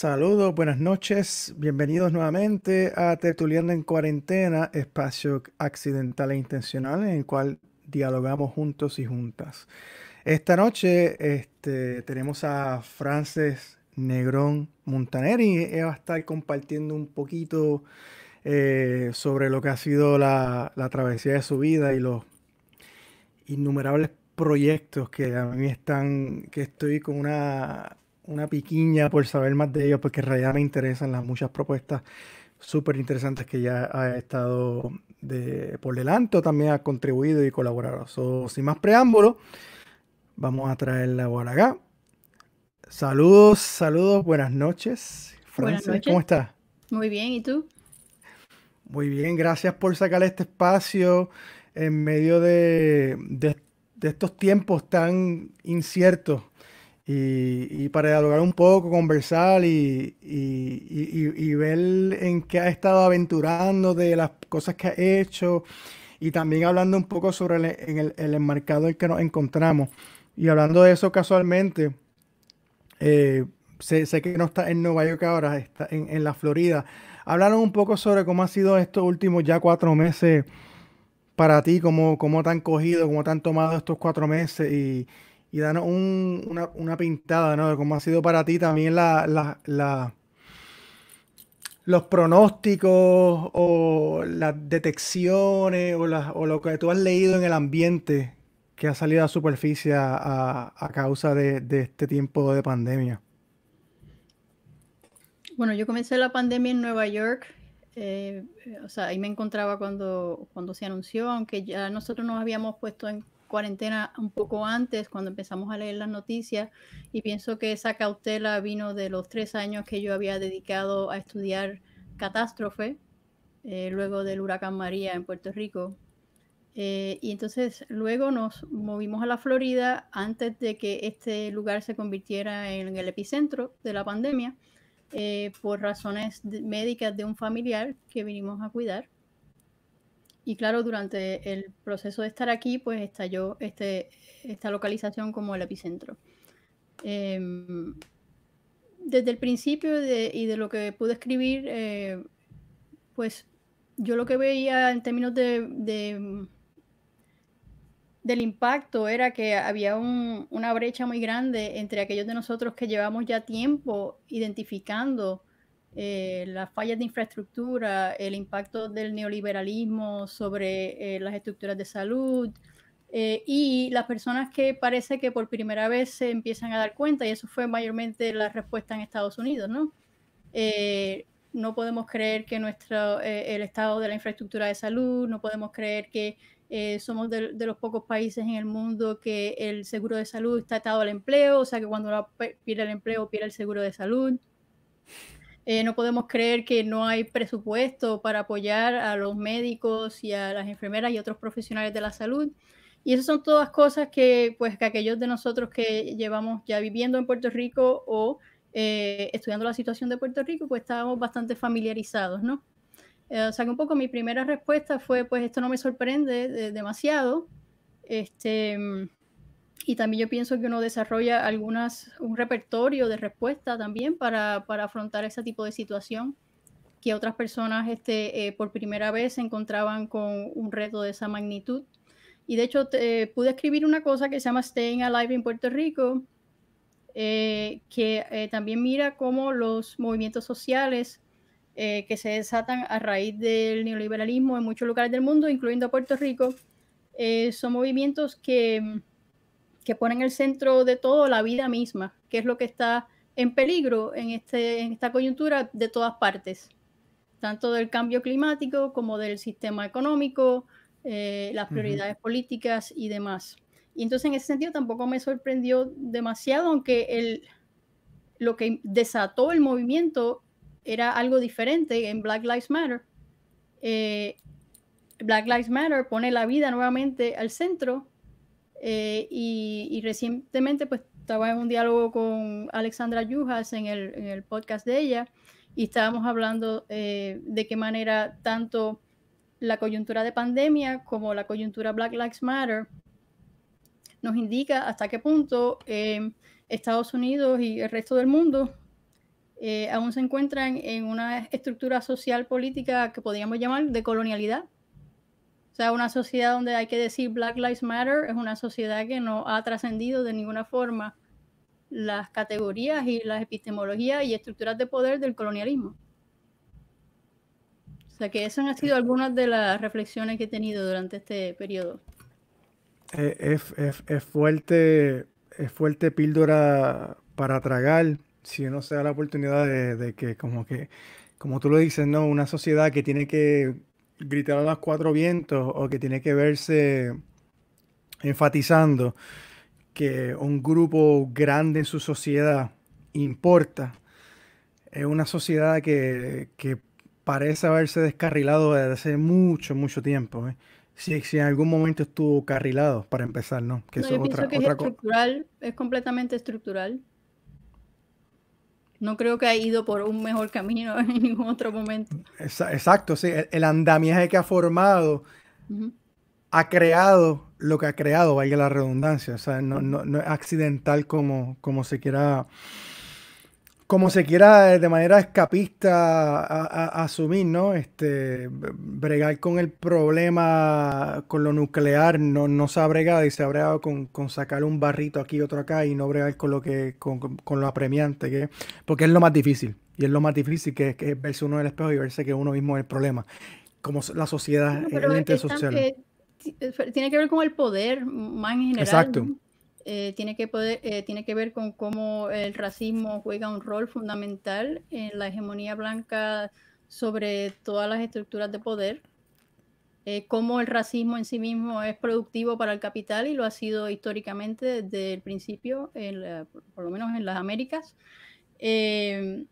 Saludos, buenas noches, bienvenidos nuevamente a Tertuliano en Cuarentena, espacio accidental e intencional en el cual dialogamos juntos y juntas. Esta noche este, tenemos a Frances Negrón Montaneri, ella va a estar compartiendo un poquito eh, sobre lo que ha sido la, la travesía de su vida y los innumerables proyectos que a mí están, que estoy con una una piquiña por saber más de ellos, porque en realidad me interesan las muchas propuestas súper interesantes que ya ha estado por delante o también ha contribuido y colaborado. sin más preámbulos, vamos a traerla ahora acá. Saludos, saludos, buenas noches. Francis, ¿cómo estás? Muy bien, ¿y tú? Muy bien, gracias por sacar este espacio en medio de estos tiempos tan inciertos y, para dialogar un poco, conversar y, ver en qué ha estado aventurando, de las cosas que ha hecho y también hablando un poco sobre el, en el, en que nos encontramos. Y hablando de eso casualmente, eh, sé, que no está en Nueva York ahora, está en, la Florida. Hablaron un poco sobre cómo ha sido estos últimos ya cuatro meses para ti, cómo, cómo te han cogido, cómo te han tomado estos cuatro meses y y danos una, una, pintada de cómo ha sido para ti también la, los pronósticos o las detecciones o, lo que tú has leído en el ambiente que ha salido a superficie a, causa de, este tiempo de pandemia. Bueno, yo comencé la pandemia en Nueva York eh, o sea, ahí me encontraba cuando, cuando se anunció, aunque ya nosotros nos habíamos puesto en cuarentena un poco antes, cuando empezamos a leer las noticias, y pienso que esa cautela vino de los tres años que yo había dedicado a estudiar catástrofe, eh, luego del huracán María en Puerto Rico. Eh, y entonces luego nos movimos a la Florida antes de que este lugar se convirtiera en el epicentro de la pandemia, eh, por razones médicas de un familiar que vinimos a cuidar. Y claro, durante el proceso de estar aquí, pues estalló este, esta localización como el epicentro. Em, desde el principio y de lo que pude escribir, eh, pues yo lo que veía en términos de, del impacto era que había una brecha muy grande entre aquellos de nosotros que llevamos ya tiempo identificando eh, las fallas de infraestructura, el impacto del neoliberalismo sobre eh, las estructuras de salud eh, y las personas que parece que por primera vez se empiezan a dar cuenta, y eso fue mayormente la respuesta en Estados Unidos, ¿no? no podemos creer que nuestro, el estado de la infraestructura de salud, no podemos creer que somos de, de, los pocos países en el mundo que el seguro de salud está atado al empleo, o sea que cuando uno pierde el empleo pierde el seguro de salud. Eh, no podemos creer que no hay presupuesto para apoyar a los médicos y a las enfermeras y otros profesionales de la salud. Y esas son todas cosas que, pues, que aquellos de nosotros que llevamos ya viviendo en Puerto Rico o eh, estudiando la situación de Puerto Rico, pues estábamos bastante familiarizados, ¿no? Eh, o sea que un poco mi primera respuesta fue, pues esto no me sorprende demasiado. Este, mm, y también yo pienso que uno desarrolla algunas, un repertorio de respuesta también para, para afrontar ese tipo de situación que otras personas este, eh, por primera vez se encontraban con un reto de esa magnitud. Y de hecho eh, pude escribir una cosa que se llama Staying Alive en Puerto Rico, eh, que también mira cómo los movimientos sociales que se desatan a raíz del neoliberalismo en muchos lugares del mundo, incluyendo Puerto Rico, son movimientos que que pone en el centro de todo la vida misma, que es lo que está en peligro en, este, en esta coyuntura de todas partes, tanto del cambio climático como del sistema económico, eh, las prioridades políticas y demás. Y entonces en ese sentido tampoco me sorprendió demasiado, aunque el, lo que desató el movimiento era algo diferente en Black Lives Matter. Eh, Black Lives Matter pone la vida nuevamente al centro eh, y, recientemente pues estaba en un diálogo con Alexandra Yujas en el, podcast de ella y estábamos hablando eh, de qué manera tanto la coyuntura de pandemia como la coyuntura Black Lives Matter nos indica hasta qué punto eh, Estados Unidos y el resto del mundo aún se encuentran en una estructura social política que podríamos llamar de colonialidad o sea, una sociedad donde hay que decir Black Lives Matter es una sociedad que no ha trascendido de ninguna forma las categorías y las epistemologías y estructuras de poder del colonialismo. O sea que esas han sido algunas de las reflexiones que he tenido durante este periodo. Eh, es, fuerte, es fuerte píldora para tragar si uno se da la oportunidad de, de que como que, como tú lo dices, ¿no? Una sociedad que tiene que gritar a los cuatro vientos o que tiene que verse enfatizando que un grupo grande en su sociedad importa. Es una sociedad que, parece haberse descarrilado desde hace mucho, mucho tiempo. ¿eh? Si, en algún momento estuvo carrilado, para empezar, ¿no? Que otra, que es estructural, es completamente estructural. No creo que ha ido por un mejor camino en ningún otro momento. Exacto, sí. El, andamiaje que ha formado ha creado lo que ha creado, valga la redundancia. O sea, no, es accidental como, como se quiera como se quiera de manera escapista asumir, ¿no? Este, bregar con el problema, con lo nuclear, no, no se ha bregado y se ha bregado con, sacar un barrito aquí y otro acá y no bregar con lo que con, con lo apremiante, que, porque es lo más difícil. Y es lo más difícil que, que, es verse uno en el espejo y verse que uno mismo es el problema, como la sociedad, realmente el ente social. Eh, tiene que ver con el poder más en general. Exacto. Eh, eh, tiene, que ver con cómo el racismo juega un rol fundamental en la hegemonía blanca sobre todas las estructuras de poder, eh, cómo el racismo en sí mismo es productivo para el capital y lo ha sido históricamente desde el principio, por lo menos en las Américas.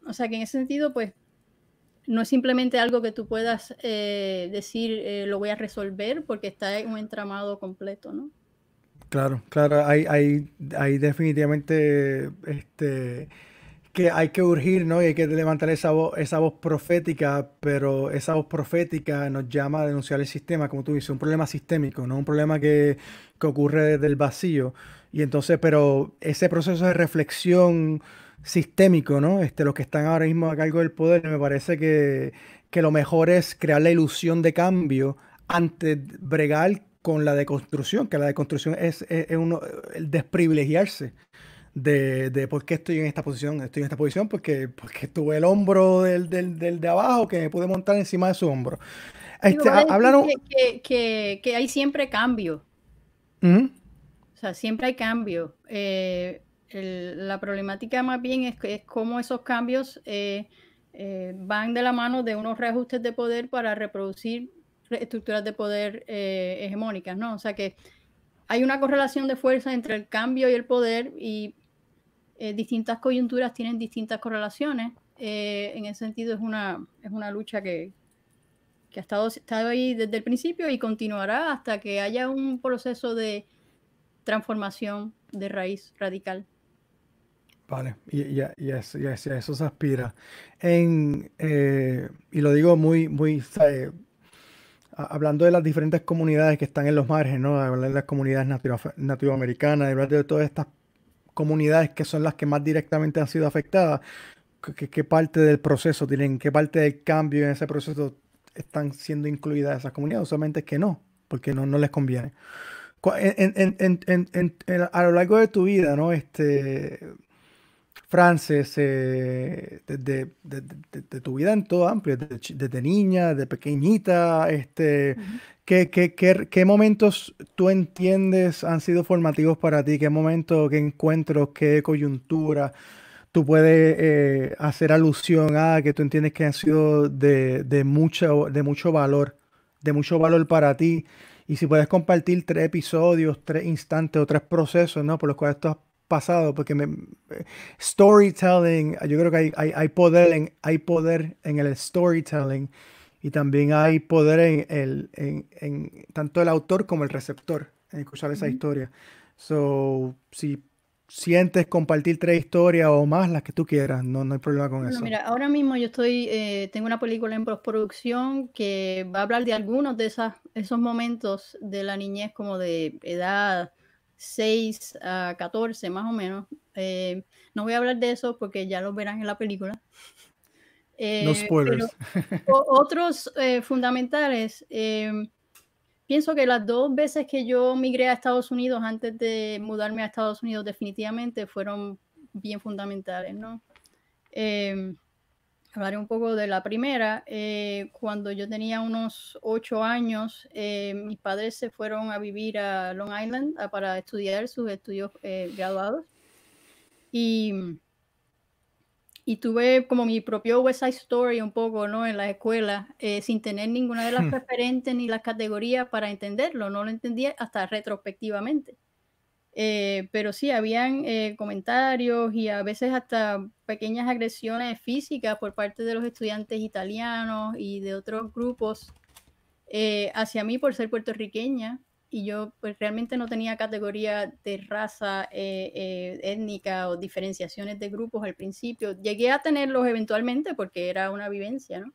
o sea que en ese sentido, pues no es simplemente algo que tú puedas decir lo voy a resolver porque está en un entramado completo, ¿no? Claro, claro, hay, hay, definitivamente este, que hay que urgir, ¿no? Y hay que levantar esa voz, esa voz profética, pero esa voz profética nos llama a denunciar el sistema, como tú dices, un problema sistémico, no un problema que, ocurre desde el vacío. Y entonces, pero ese proceso de reflexión sistémico, ¿no? Este, los que están ahora mismo a cargo del poder, me parece que, que lo mejor es crear la ilusión de cambio antes de bregar con la deconstrucción, que la deconstrucción es, el desprivilegiarse de, por qué estoy en esta posición. Estoy en esta posición porque, porque tuve el hombro del, de abajo que me pude montar encima de su hombro. Este, hablaron... Que, hay siempre cambio. O sea, siempre hay cambio. Eh, la problemática más bien es, es cómo esos cambios eh, eh, van de la mano de unos reajustes de poder para reproducir estructuras de poder eh, hegemónicas, ¿no? O sea que hay una correlación de fuerza entre el cambio y el poder y eh, distintas coyunturas tienen distintas correlaciones. Eh, en ese sentido es una, es una lucha que, ha estado, ahí desde el principio y continuará hasta que haya un proceso de transformación de raíz radical. Vale, y, a eso se aspira. y lo digo muy, muy, hablando de las diferentes comunidades que están en los mares, ¿no? Hablar de las comunidades nativoamericanas, hablar de todas estas comunidades que son las que más directamente han sido afectadas, ¿qué, parte del proceso tienen, qué parte del cambio en ese proceso están siendo incluidas esas comunidades? Solamente es que no, porque no, no les conviene. a lo largo de tu vida, ¿no? Este, Frances, eh, de, tu vida en todo amplio, desde, niña, de pequeñita, este, ¿qué, momentos tú entiendes han sido formativos para ti? ¿Qué momentos, qué encuentros, qué coyuntura tú puedes eh, hacer alusión a que tú entiendes que han sido de, mucho, de mucho valor, de mucho valor para ti? Y si puedes compartir tres episodios, tres instantes o tres procesos ¿no? por los cuales tú has pasado, porque me, storytelling, yo creo que hay, poder en, hay poder en el storytelling y también hay poder en, el, en, tanto el autor como el receptor, en escuchar esa historia. So, si sientes compartir tres historias o más, las que tú quieras, no, no hay problema con eso. Mira, ahora mismo yo estoy, eh, tengo una película en postproducción que va a hablar de algunos de esas, esos momentos de la niñez, como de edad, 6 a 14 más o menos. Eh, no voy a hablar de eso porque ya lo verán en la película. Eh, no spoilers. otros eh, fundamentales. pienso que las dos veces que yo migré a Estados Unidos antes de mudarme a Estados Unidos definitivamente fueron bien fundamentales, ¿no? Hablaré un poco de la primera. Eh, cuando yo tenía unos ocho años, eh, mis padres se fueron a vivir a Long Island para estudiar sus estudios eh, graduados. Y, tuve como mi propio West Side Story un poco, ¿no? En la escuela, sin tener ninguna de las hmm. referentes ni las categorías para entenderlo. No lo entendía hasta retrospectivamente. Eh, pero sí, habían eh, comentarios y a veces hasta pequeñas agresiones físicas por parte de los estudiantes italianos y de otros grupos eh, hacia mí por ser puertorriqueña. Y yo pues, realmente no tenía categoría de raza étnica o diferenciaciones de grupos al principio. Llegué a tenerlos eventualmente porque era una vivencia, ¿no?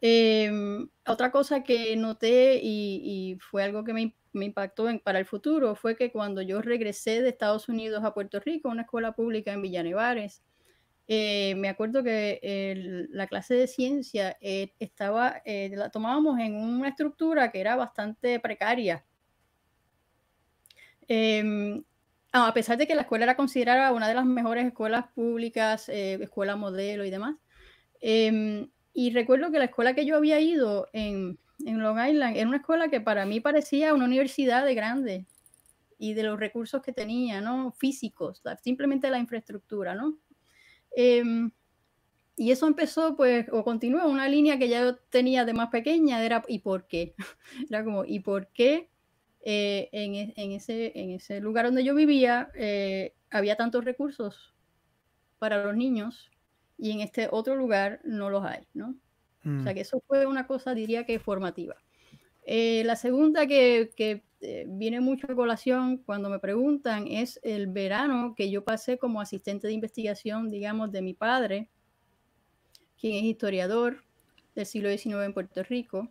Em, otra cosa que noté y, y, fue algo que me me impactó para el futuro fue que cuando yo regresé de Estados Unidos a Puerto Rico, a una escuela pública en Villanevares, eh, me acuerdo que la clase de ciencia eh, estaba, eh, la tomábamos en una estructura que era bastante precaria. Em, a pesar de que la escuela era considerada una de las mejores escuelas públicas, escuela modelo y demás. Em, y recuerdo que la escuela que yo había ido en, en Long Island. Era una escuela que para mí parecía una universidad de grande y de los recursos que tenía, ¿no? Físicos, simplemente la infraestructura, ¿no? Em, y eso empezó, pues, o continuó, una línea que ya tenía de más pequeña, era ¿y por qué? Era como, ¿y por qué eh, en, e, en, ese, en ese lugar donde yo vivía eh, había tantos recursos para los niños y en este otro lugar no los hay, ¿no? O sea mm. que eso fue una cosa, diría que formativa. Eh, la segunda que, eh, viene mucho a colación cuando me preguntan es el verano que yo pasé como asistente de investigación, digamos, de mi padre, quien es historiador del siglo XIX en Puerto Rico,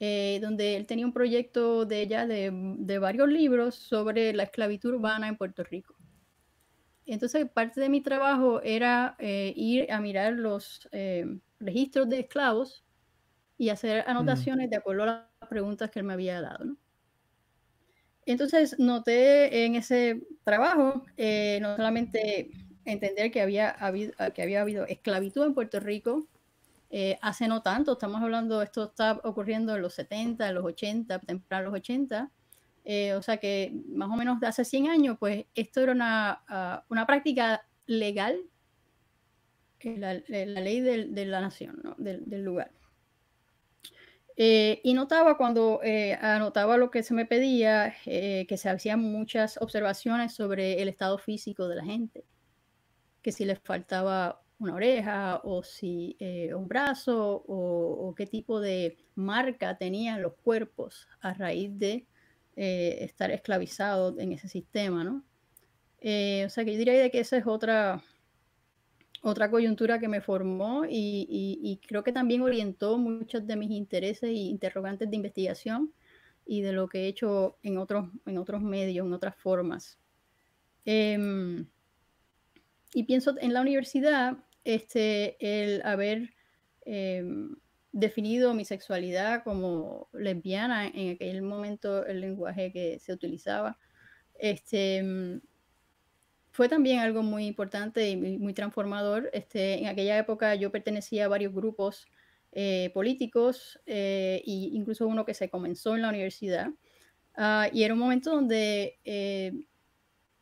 eh, donde él tenía un proyecto de ella de, varios libros sobre la esclavitud urbana en Puerto Rico. Entonces, parte de mi trabajo era ir a mirar los, registros de esclavos y hacer anotaciones mm. de acuerdo a las preguntas que él me había dado. Entonces noté en ese trabajo eh, no solamente entender que había habido, que había habido esclavitud en Puerto Rico eh, hace no tanto, estamos hablando, esto está ocurriendo en los 70, en los 80, temprano los 80, eh, o sea que más o menos de hace 100 años, pues esto era una, ah, una práctica legal la, la ley de la nación, del, lugar. Eh, y notaba cuando eh, anotaba lo que se me pedía eh, que se hacían muchas observaciones sobre el estado físico de la gente, que si les faltaba una oreja o si un brazo o, o, qué tipo de marca tenían los cuerpos a raíz de estar esclavizados en ese sistema, ¿no? o sea que yo diría que esa es otra otra coyuntura que me formó y, creo que también orientó muchos de mis intereses e interrogantes de investigación y de lo que he hecho en otros, en otros medios, en otras formas. Em, y pienso en la universidad, este, el haber em, definido mi sexualidad como lesbiana, en aquel momento el lenguaje que se utilizaba, este, em, fue también algo muy importante y muy, transformador. Este, en aquella época yo pertenecía a varios grupos eh, políticos e incluso uno que se comenzó en la universidad. Ah, y era un momento donde eh,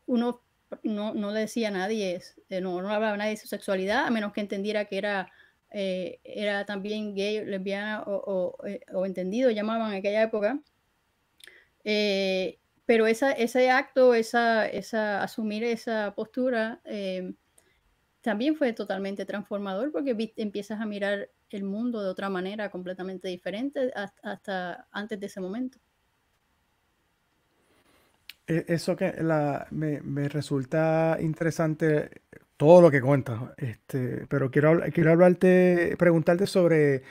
uno no, le decía a nadie, no, hablaba a nadie de su sexualidad, a menos que entendiera que era, era también gay, lesbiana o, o, o entendido, llamaban en aquella época pero ese acto, esa, asumir esa postura, em, también fue totalmente transformador porque empiezas a mirar el mundo de otra manera completamente diferente hasta, antes de ese momento. E, eso que me, resulta interesante todo lo que cuentas, este, pero quiero, quiero hablarte, preguntarte sobre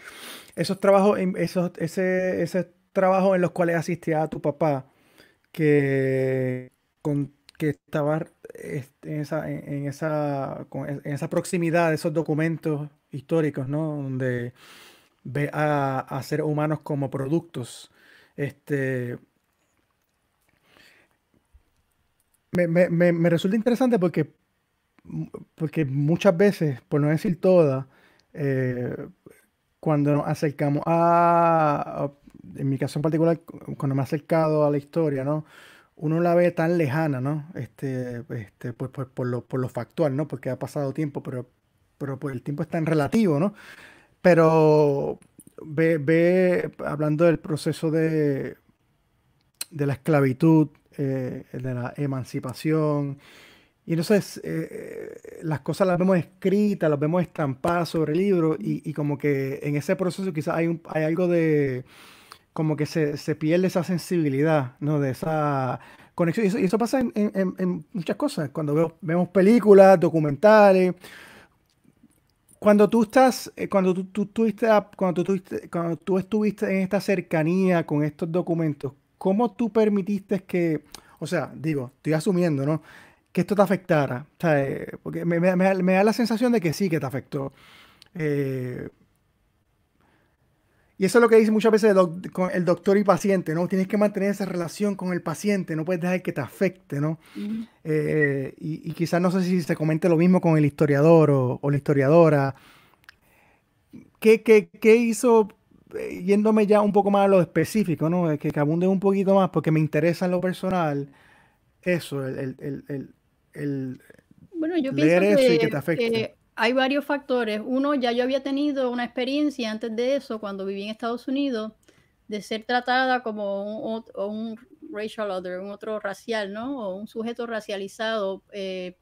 esos trabajos, em, esos, ese, trabajo en los cuales asistía a tu papá que, con, que estaba este, e, en esa, proximidad de esos documentos históricos, Donde ve a, a seres humanos como productos. Este, me, resulta interesante porque, porque muchas veces, por no decir todas, eh, cuando nos acercamos a, en mi caso en particular, cuando me he acercado a la historia, ¿no? Uno la ve tan lejana, ¿no? Este, este pues, pues, por, lo, factual, ¿no? Porque ha pasado tiempo, pero, pero pues, el tiempo es tan relativo, ¿no? Pero ve, hablando del proceso de, de la esclavitud, eh, de la emancipación, y entonces eh, eh, las cosas las vemos escritas, las vemos estampadas sobre el libro y, como que en ese proceso quizás hay, algo de como que se, pierde esa sensibilidad, ¿no? De esa conexión. Y eso, pasa en, muchas cosas. Cuando vemos películas, documentales. Cuando tú estás, eh, cuando tú, tú, cuando, cuando tú estuviste en esta cercanía con estos documentos, ¿cómo tú permitiste que, o sea, digo, estoy asumiendo, ¿no? que esto te afectara. O sea, porque me, da la sensación de que sí que te afectó. Eh, y eso es lo que dice muchas veces el, con el, doctor y paciente, ¿no? Tienes que mantener esa relación con el paciente, no puedes dejar que te afecte, ¿no? Eh, y, quizás no sé si se comente lo mismo con el historiador o, la historiadora. ¿Qué, hizo, eh, yéndome ya un poco más a lo específico, ¿no? Que, abunde un poquito más porque me interesa en lo personal eso, el, el bueno, yo pienso que, hay varios factores. Uno, ya yo había tenido una experiencia antes de eso, cuando viví en Estados Unidos, de ser tratada como un, racial other, un otro racial, ¿no? O un sujeto racializado eh,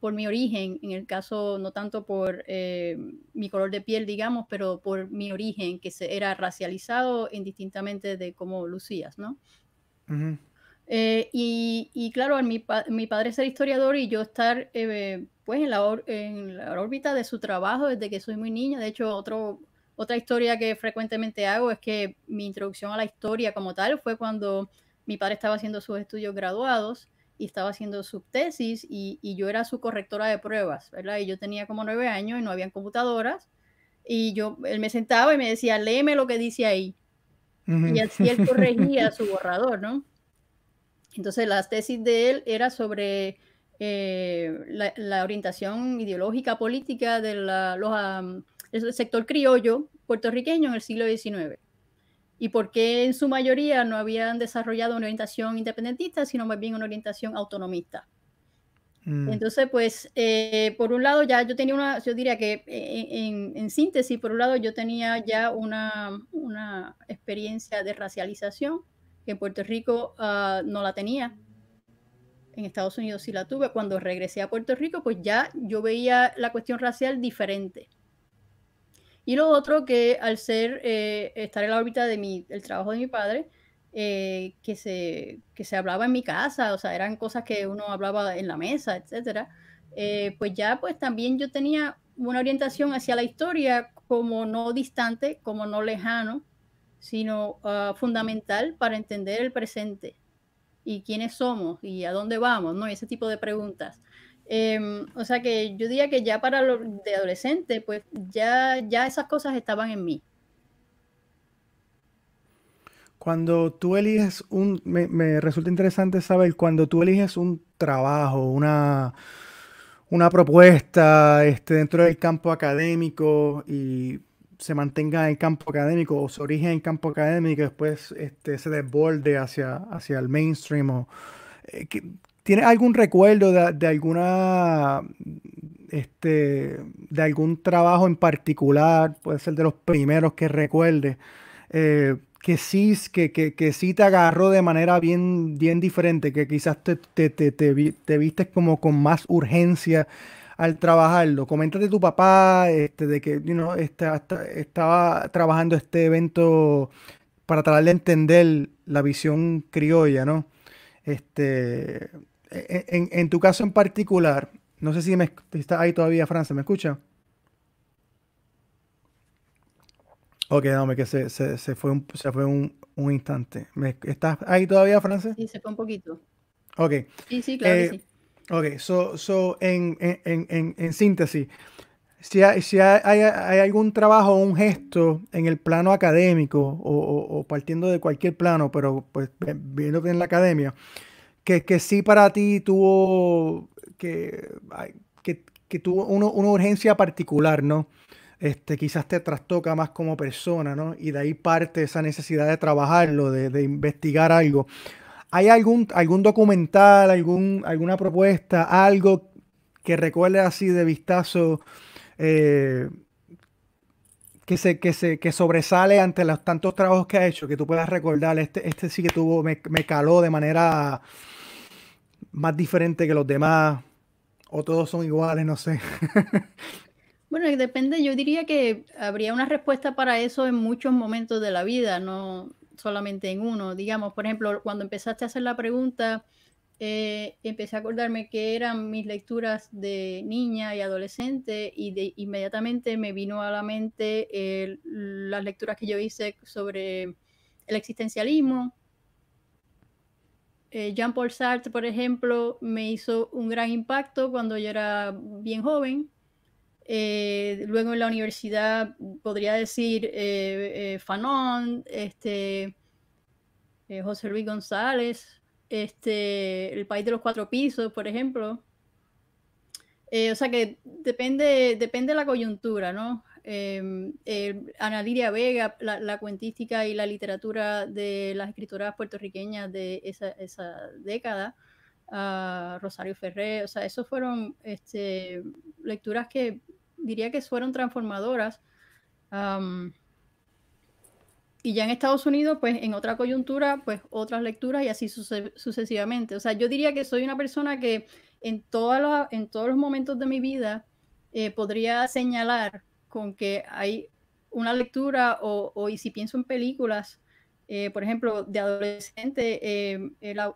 por mi origen, en el caso no tanto por eh, mi color de piel, digamos, pero por mi origen, que se, era racializado indistintamente de cómo lucías, ¿no? Eh, y, claro, mi, mi, padre ser historiador y yo estar eh, pues en la, en la, órbita de su trabajo desde que soy muy niña. De hecho, otro, otra historia que frecuentemente hago es que mi introducción a la historia como tal fue cuando mi padre estaba haciendo sus estudios graduados y estaba haciendo su tesis y, yo era su correctora de pruebas, ¿verdad? Y yo tenía como nueve años y no habían computadoras y yo, él me sentaba y me decía, léeme lo que dice ahí. Y así él corregía su borrador, ¿no? Entonces, la tesis de él era sobre eh, la, orientación ideológica política del sector criollo puertorriqueño en el siglo XIX y por qué en su mayoría no habían desarrollado una orientación independentista, sino más bien una orientación autonomista. Mm. Entonces, pues, eh, por un lado ya yo tenía una, yo diría que en, síntesis, por un lado yo tenía ya una experiencia de racialización que Puerto Rico ah, no la tenía. En Estados Unidos sí la tuve. Cuando regresé a Puerto Rico, pues ya yo veía la cuestión racial diferente. Y lo otro que al ser, eh, estar en la órbita del trabajo de mi padre, eh, que, se, que se hablaba en mi casa, o sea, eran cosas que uno hablaba en la mesa, etcétera, eh, pues ya pues también yo tenía una orientación hacia la historia como no distante, como no lejano, sino ah, fundamental para entender el presente y quiénes somos y a dónde vamos, ¿no? Ese tipo de preguntas. Em, o sea que yo diría que ya para los de adolescente, pues ya, ya esas cosas estaban en mí. Cuando tú eliges un, me, resulta interesante saber, cuando tú eliges un trabajo, una, una propuesta este, dentro del campo académico y se mantenga en campo académico o se origen en campo académico y después este, se desborde hacia, hacia el mainstream. O, eh, tiene algún recuerdo de, alguna este, de algún trabajo en particular? Puede ser de los primeros que recuerde eh, que sí, que, que, que, te agarró de manera bien, bien diferente, que quizás te, te, vistes como con más urgencia al trabajarlo? Coméntate tu papá, este, de que este, estaba trabajando este evento para tratar de entender la visión criolla, ¿no? Este, e, e, en, tu caso en particular, no sé si me está ahí todavía, Francia, ¿me escucha? Ok, dame que se, se, fue, un, se fue un, instante. ¿Estás ahí todavía, Frances? Sí, se fue un poquito. Ok. Sí, sí, claro eh, sí. Ok, so, so en, en, en, en síntesis, si, hay, si hay, hay, algún trabajo o un gesto en el plano académico o, partiendo de cualquier plano, pero pues viendo en la academia, que, que sí para ti tuvo que, que, que tuvo una urgencia particular, ¿no? Este, quizás te trastoca más como persona, ¿no? Y de ahí parte esa necesidad de trabajarlo, de, de investigar algo. ¿Hay algún, algún documental, algún, alguna propuesta, algo que recuerde así de vistazo eh, que, se, que, se, sobresale ante los tantos trabajos que ha hecho, que tú puedas recordar? Este, este sí que tuvo, me, me caló de manera más diferente que los demás, o todos son iguales, no sé. Bueno, depende, yo diría que habría una respuesta para eso en muchos momentos de la vida, no, solamente en uno. Digamos, por ejemplo, cuando empezaste a hacer la pregunta, eh, empecé a acordarme que eran mis lecturas de niña y adolescente y de, inmediatamente me vino a la mente eh, las lecturas que yo hice sobre el existencialismo. Eh, Jean-Paul Sartre, por ejemplo, me hizo un gran impacto cuando yo era bien joven eh, luego en la universidad podría decir eh, eh Fanon, este, eh, José Luis González, este, El País de los Cuatro Pisos, por ejemplo. o sea que depende, depende de la coyuntura, ¿no? Em, Ana Liria Vega, la, la, cuentística y la literatura de las escritoras puertorriqueñas de esa, esa década a Rosario Ferré, o sea, eso fueron este, lecturas que diría que fueron transformadoras. y ya en Estados Unidos, pues en otra coyuntura, pues otras lecturas y así sucesivamente. O sea, yo diría que soy una persona que en, en todos los momentos de mi vida eh, podría señalar con que hay una lectura o, y si pienso en películas, eh, por ejemplo, de adolescente, eh, la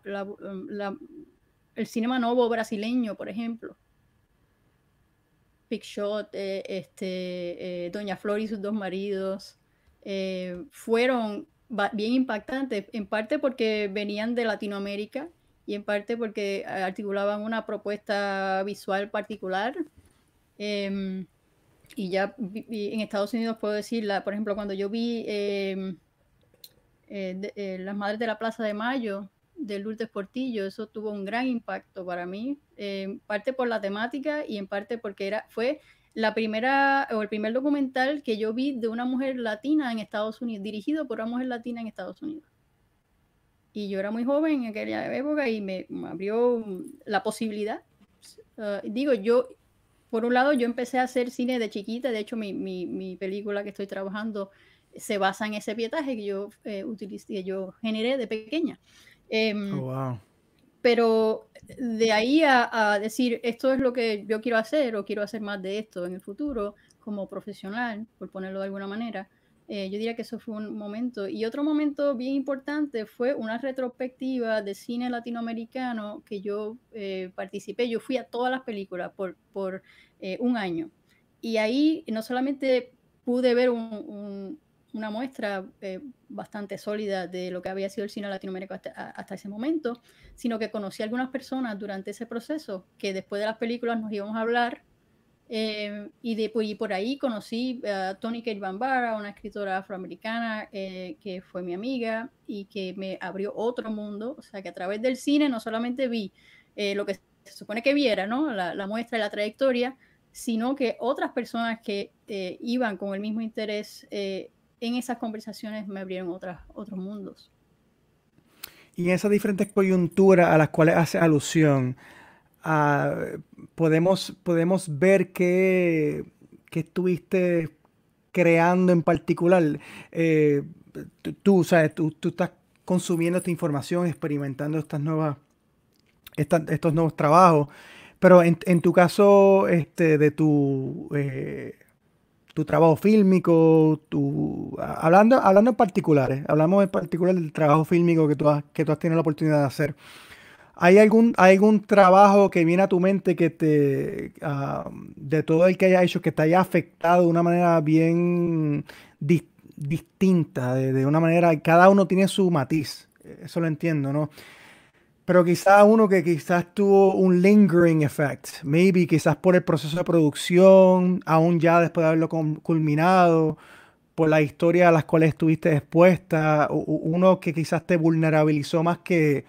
el cinema novo brasileño, por ejemplo. Big Shot, eh, este, eh, Doña Flor y sus dos maridos, eh, fueron bien impactantes, en parte porque venían de Latinoamérica y en parte porque articulaban una propuesta visual particular. Em, y ya en Estados Unidos puedo decir, por ejemplo, cuando yo vi em, Las Madres de la Plaza de Mayo, de Lourdes Portillo. Eso tuvo un gran impacto para mí, en parte por la temática y en parte porque era, fue la primera o el primer documental que yo vi de una mujer latina en Estados Unidos, dirigido por una mujer latina en Estados Unidos. Y yo era muy joven en aquella época y me, abrió la posibilidad. Ah, digo, yo, por un lado, yo empecé a hacer cine de chiquita, de hecho mi, película que estoy trabajando se basa en ese pietaje que yo eh, que yo generé de pequeña. Oh, em, pero de ahí a, decir, esto es lo que yo quiero hacer o quiero hacer más de esto en el futuro como profesional, por ponerlo de alguna manera, eh, yo diría que eso fue un momento. Y otro momento bien importante fue una retrospectiva de cine latinoamericano que yo eh, participé. Yo fui a todas las películas por, por eh, un año. Y ahí no solamente pude ver un, una muestra eh, bastante sólida de lo que había sido el cine latinoamericano hasta, ese momento, sino que conocí a algunas personas durante ese proceso que después de las películas nos íbamos a hablar eh, pues, y, por ahí conocí a Toni Kate Bambara, una escritora afroamericana eh, que fue mi amiga y que me abrió otro mundo, o sea que a través del cine no solamente vi lo que se supone que viera, ¿no? La, la muestra y la trayectoria, sino que otras personas que iban con el mismo interés en esas conversaciones me abrieron otras, otros mundos. Y en esas diferentes coyunturas a las cuales hace alusión, ah, podemos, podemos ver qué que estuviste creando en particular. Eh, tú, sabes, tú, tú, estás consumiendo esta información, experimentando estas nuevas, estos nuevos trabajos. Pero en, en tu caso, este, de tu eh, tu trabajo fílmico, tu, hablando, hablando en particulares, hablamos en particular del trabajo fílmico que tú has, que tú has tenido la oportunidad de hacer. ¿Hay algún, algún trabajo que viene a tu mente que te, ah, de todo el que haya hecho, que te haya afectado de una manera bien distinta, de, una manera, cada uno tiene su matiz, eso lo entiendo, ¿no? pero quizás uno que quizás tuvo un lingering effect, maybe quizás por el proceso de producción, aún ya después de haberlo culminado, por la historia a las cuales estuviste expuesta, uno que quizás te vulnerabilizó más que,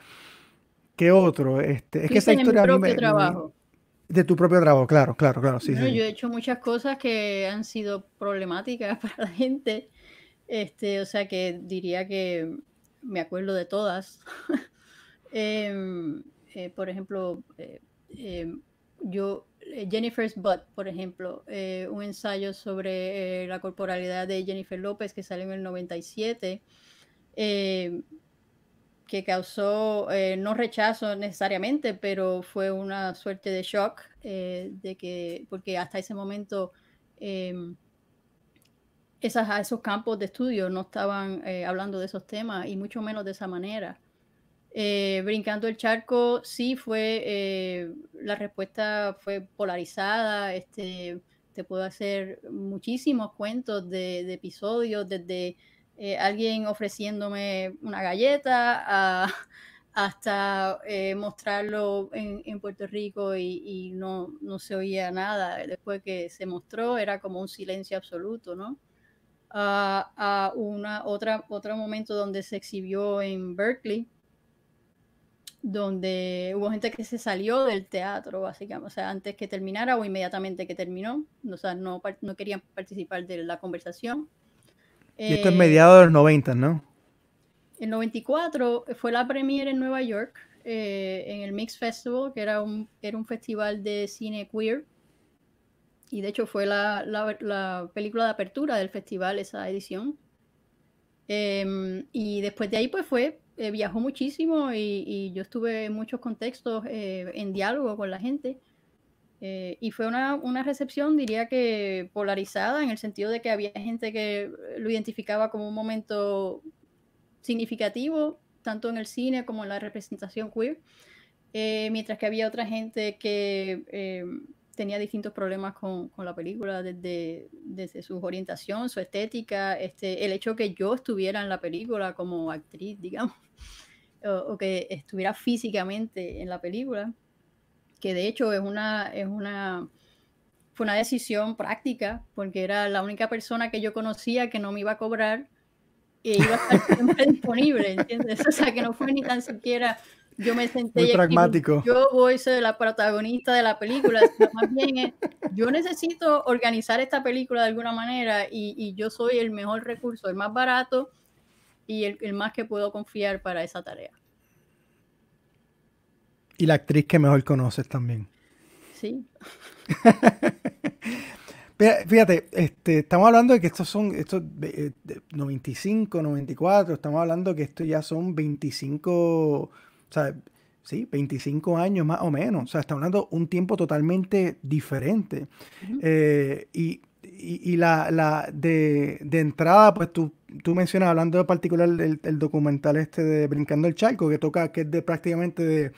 que otro. Este, es que esa historia... propio trabajo. de tu propio trabajo, claro, claro, claro. Sí, Yo he hecho muchas cosas que han sido problemáticas para la gente, este, o sea que diría que me acuerdo de todas. Em, eh, por ejemplo, eh, em, yo, eh, Jennifer's Butt, por ejemplo, un ensayo sobre la corporalidad de Jennifer López que salió en el 97, em, que causó no rechazo necesariamente, pero fue una suerte de shock, de que, porque hasta ese momento... esos campos de estudio no estaban hablando de esos temas y mucho menos de esa manera. Eh, brincando el charco, sí fue, eh, la respuesta fue polarizada, este, te puedo hacer muchísimos cuentos de, episodios, desde eh, alguien ofreciéndome una galleta hasta mostrarlo en, Puerto Rico y, no, se oía nada. Después que se mostró era como un silencio absoluto, ¿no? A, otra, otro momento donde se exhibió en Berkeley, donde hubo gente que se salió del teatro, básicamente, o sea, antes que terminara o inmediatamente que terminó, o sea, no, no querían participar de la conversación. Y esto en es mediados de los 90, ¿no? El 94 fue la premiere en Nueva York, eh, en el Mix Festival, que era un, era un festival de cine queer, y de hecho fue la, película de apertura del festival, esa edición. Em, y después de ahí, pues fue eh, viajó muchísimo y, yo estuve en muchos contextos eh, en diálogo con la gente. Eh, y fue una, una, recepción, diría que polarizada, en el sentido de que había gente que lo identificaba como un momento significativo, tanto en el cine como en la representación queer, mientras que había otra gente que tenía distintos problemas con, con la película, desde, desde su orientación, su estética, este, el hecho que yo estuviera en la película como actriz, digamos, o, que estuviera físicamente en la película, que de hecho es una, es una, fue una decisión práctica, porque era la única persona que yo conocía que no me iba a cobrar y e iba a estar siempre disponible, ¿entiendes? O sea, que no fue ni tan siquiera yo me senté. Muy Yo voy a ser la protagonista de la película. más bien yo necesito organizar esta película de alguna manera y, yo soy el mejor recurso, el más barato y el, más que puedo confiar para esa tarea. Y la actriz que mejor conoces también. Sí. Fíjate, este, estamos hablando de que estos son estos 95, 94, estamos hablando de que estos ya son 25 o sea, sí, 25 años más o menos. O sea, está hablando un tiempo totalmente diferente. Eh, y, la, de, de, entrada, pues tú, mencionas, hablando en particular del el documental este de Brincando el Charco, que toca, que es de prácticamente de,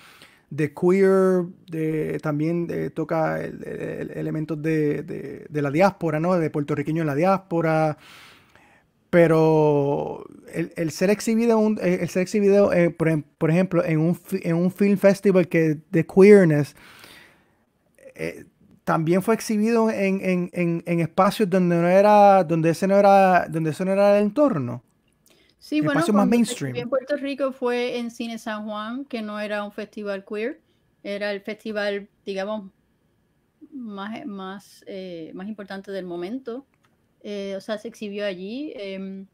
de queer, de, también eh, toca elementos de, la diáspora, ¿no? De puertorriqueños en la diáspora pero el, ser exhibido, ser exhibido eh, em, por, ejemplo, en un, en un film festival que de queerness, eh, también fue exhibido en, espacios donde no era, donde ese no era, donde era el entorno. Sí, en bueno, en Puerto Rico fue en Cine San Juan, que no era un festival queer, era el festival, digamos, más, más eh, importante del momento eh, o sea, se exhibió allí. Em,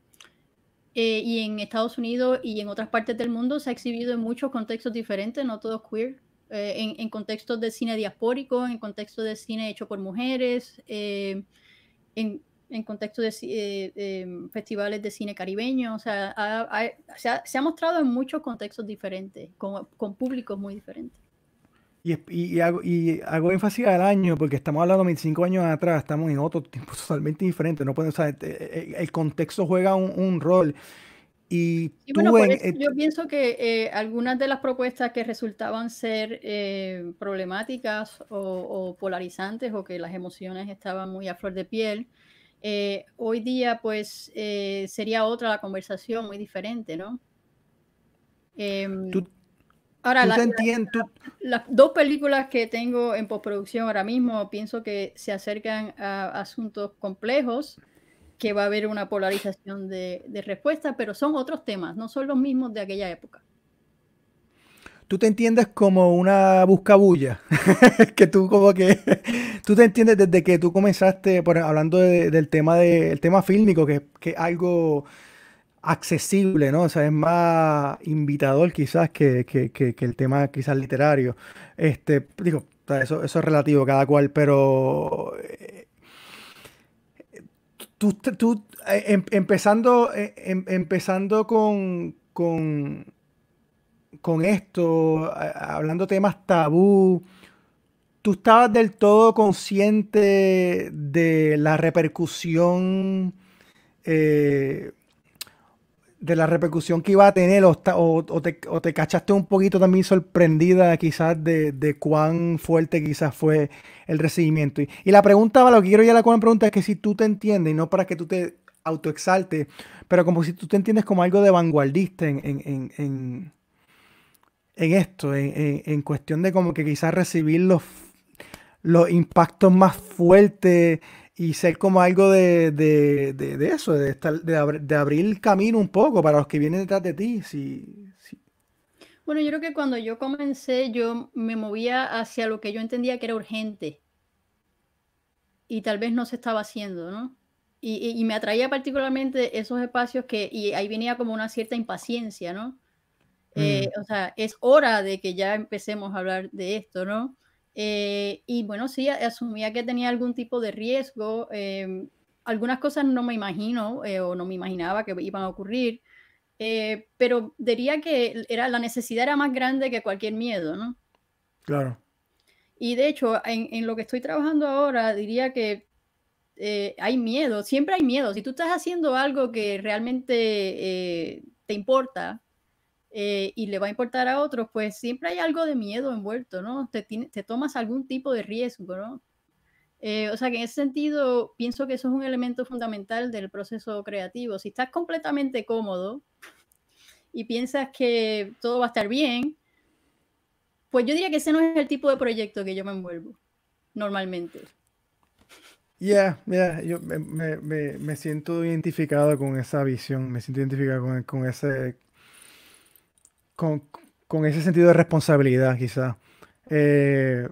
eh, y en Estados Unidos y en otras partes del mundo se ha exhibido en muchos contextos diferentes, no todos queer, eh, en, contextos de cine diaspórico, en contextos de cine hecho por mujeres, en, en contextos de em, festivales de cine caribeño, o sea, se, ha, mostrado en muchos contextos diferentes, con públicos muy diferentes. Y, y, hago, y hago énfasis al año, porque estamos hablando de 25 años atrás, estamos en otro tiempo totalmente diferente. No pueden, saber e, e, el, contexto juega un, rol. Y, bueno, yo pienso que eh, algunas de las propuestas que resultaban ser eh, problemáticas o, polarizantes o que las emociones estaban muy a flor de piel, eh, hoy día pues sería otra la conversación muy diferente, ¿no? Tú, em, Ahora, las dos películas que tengo en postproducción ahora mismo pienso que se acercan a asuntos complejos, que va a haber una polarización de, de respuestas, pero son otros temas, no son los mismos de aquella época. Tú te entiendes como una buscabulla, que tú como que, tú te entiendes desde que tú comenzaste, por, hablando del tema de, tema fílmico, que, que algo accesible, ¿no? O sea, es más invitador quizás que, el tema quizás literario. Este, digo, eso, eso es relativo cada cual, pero eh, tú, eh, em, empezando, eh, em, empezando con, con, esto, hablando temas tabú, ¿tú estabas del todo consciente de la repercusión? de la repercusión que iba a tener o, o, te, cachaste un poquito también sorprendida quizás de, cuán fuerte quizás fue el recibimiento. Y, la pregunta, lo que quiero ya la cual pregunta es que si tú te entiendes, y no para que tú te autoexalte, pero como si tú te entiendes como algo de vanguardista en, en, esto, en, cuestión de como que quizás recibir los, los impactos más fuertes y ser como algo de, eso, de, de, abrir camino un poco para los que vienen detrás de ti. Si, si... Bueno, yo creo que cuando yo comencé, yo me movía hacia lo que yo entendía que era urgente y tal vez no se estaba haciendo, ¿no? Y, me atraía particularmente esos espacios que, y ahí venía como una cierta impaciencia, ¿no? Eh, mm. o sea, es hora de que ya empecemos a hablar de esto, ¿no? Eh, y bueno, sí, asumía que tenía algún tipo de riesgo. Em, algunas cosas no me imagino eh, o no me imaginaba que iban a ocurrir, eh, pero diría que era, la necesidad era más grande que cualquier miedo, ¿no? Claro. Y de hecho, en lo que estoy trabajando ahora, diría que hay miedo, siempre hay miedo. Si tú estás haciendo algo que realmente te importa, eh, y le va a importar a otros, pues siempre hay algo de miedo envuelto, ¿no? Te, te tomas algún tipo de riesgo, ¿no? Eh, o sea que en ese sentido pienso que eso es un elemento fundamental del proceso creativo. Si estás completamente cómodo y piensas que todo va a estar bien, pues yo diría que ese no es el tipo de proyecto que yo me envuelvo normalmente. Ya, yeah, yo me, me, me, siento identificado con esa visión, me siento identificado con ese, con, ese sentido de responsabilidad, quizás. Eh,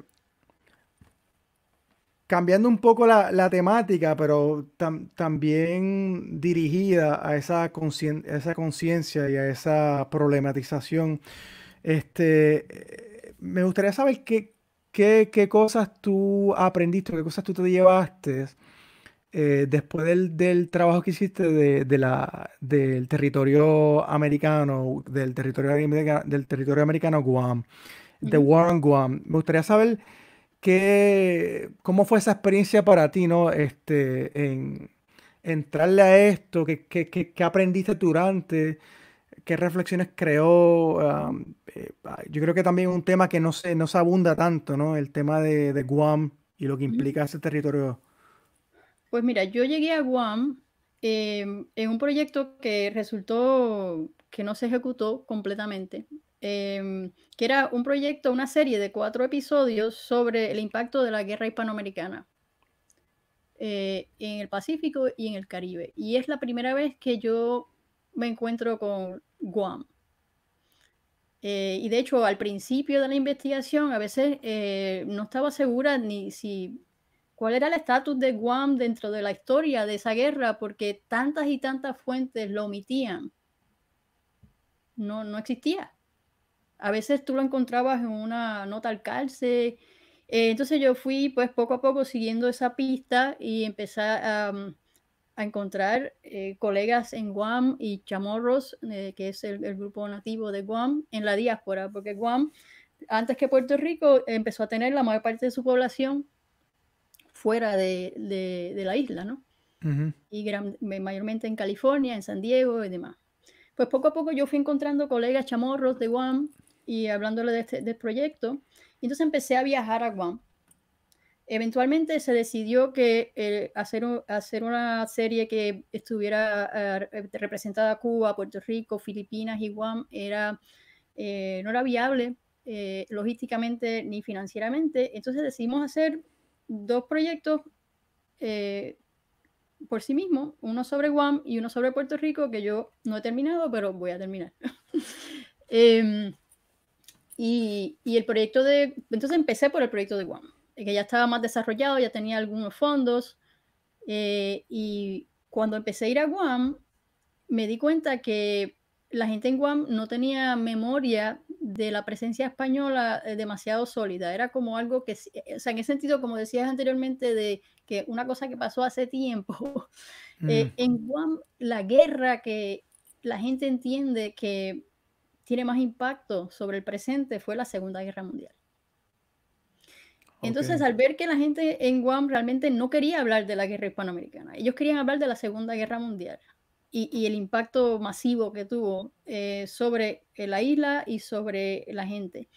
cambiando un poco la, temática, pero también dirigida a esa conciencia y a esa problematización, este, eh, me gustaría saber qué, qué cosas tú aprendiste, qué cosas tú te llevaste eh, después del, trabajo que hiciste de, la, del territorio americano, del territorio, del territorio americano Guam, de War Guam, me gustaría saber qué, cómo fue esa experiencia para ti, ¿no? Este, en entrarle a esto, qué, qué, qué, aprendiste durante, qué reflexiones creó. Eh, ah, yo creo que también un tema que no se, no abunda tanto, ¿no? El tema de Guam y lo que implica ese territorio pues mira, yo llegué a Guam em, en un proyecto que resultó que no se ejecutó completamente, em, que era un proyecto, una serie de cuatro episodios sobre el impacto de la guerra hispanoamericana eh, en el Pacífico y en el Caribe. Y es la primera vez que yo me encuentro con Guam. Eh, y de hecho, al principio de la investigación, a veces eh, no estaba segura ni si cuál era el estatus de Guam dentro de la historia de esa guerra, porque tantas y tantas fuentes lo omitían. No, no existía. A veces tú lo encontrabas en una nota al calce. Eh, entonces yo fui pues poco a poco siguiendo esa pista y empecé a, encontrar eh, colegas en Guam y chamorros, eh, que es el, el grupo nativo de Guam, en la diáspora, porque Guam, antes que Puerto Rico, empezó a tener la mayor parte de su población fuera de, la isla, ¿no? Y mayormente en California, en San Diego y demás. Pues poco a poco yo fui encontrando colegas chamorros de Guam y hablándole de este proyecto. Y entonces empecé a viajar a Guam. Eventualmente se decidió que eh, hacer, hacer una serie que estuviera eh, representada a Cuba, Puerto Rico, Filipinas y Guam era, eh, no era viable logísticamente ni financieramente. Entonces decidimos hacer dos proyectos eh, por sí mismo, uno sobre Guam y uno sobre Puerto Rico, que yo no he terminado, pero voy a terminar. Em, y, el proyecto de, entonces empecé por el proyecto de Guam, que ya estaba más desarrollado, ya tenía algunos fondos. Eh, y cuando empecé a ir a Guam, me di cuenta que la gente en Guam no tenía memoria de la presencia española eh, demasiado sólida. Era como algo que, eh, o sea, en ese sentido, como decías anteriormente, de que una cosa que pasó hace tiempo, eh, mm. en Guam la guerra que la gente entiende que tiene más impacto sobre el presente fue la Segunda Guerra Mundial. Entonces, al ver que la gente en Guam realmente no quería hablar de la guerra hispanoamericana, ellos querían hablar de la Segunda Guerra Mundial y, el impacto masivo que tuvo eh, sobre la isla y sobre la gente.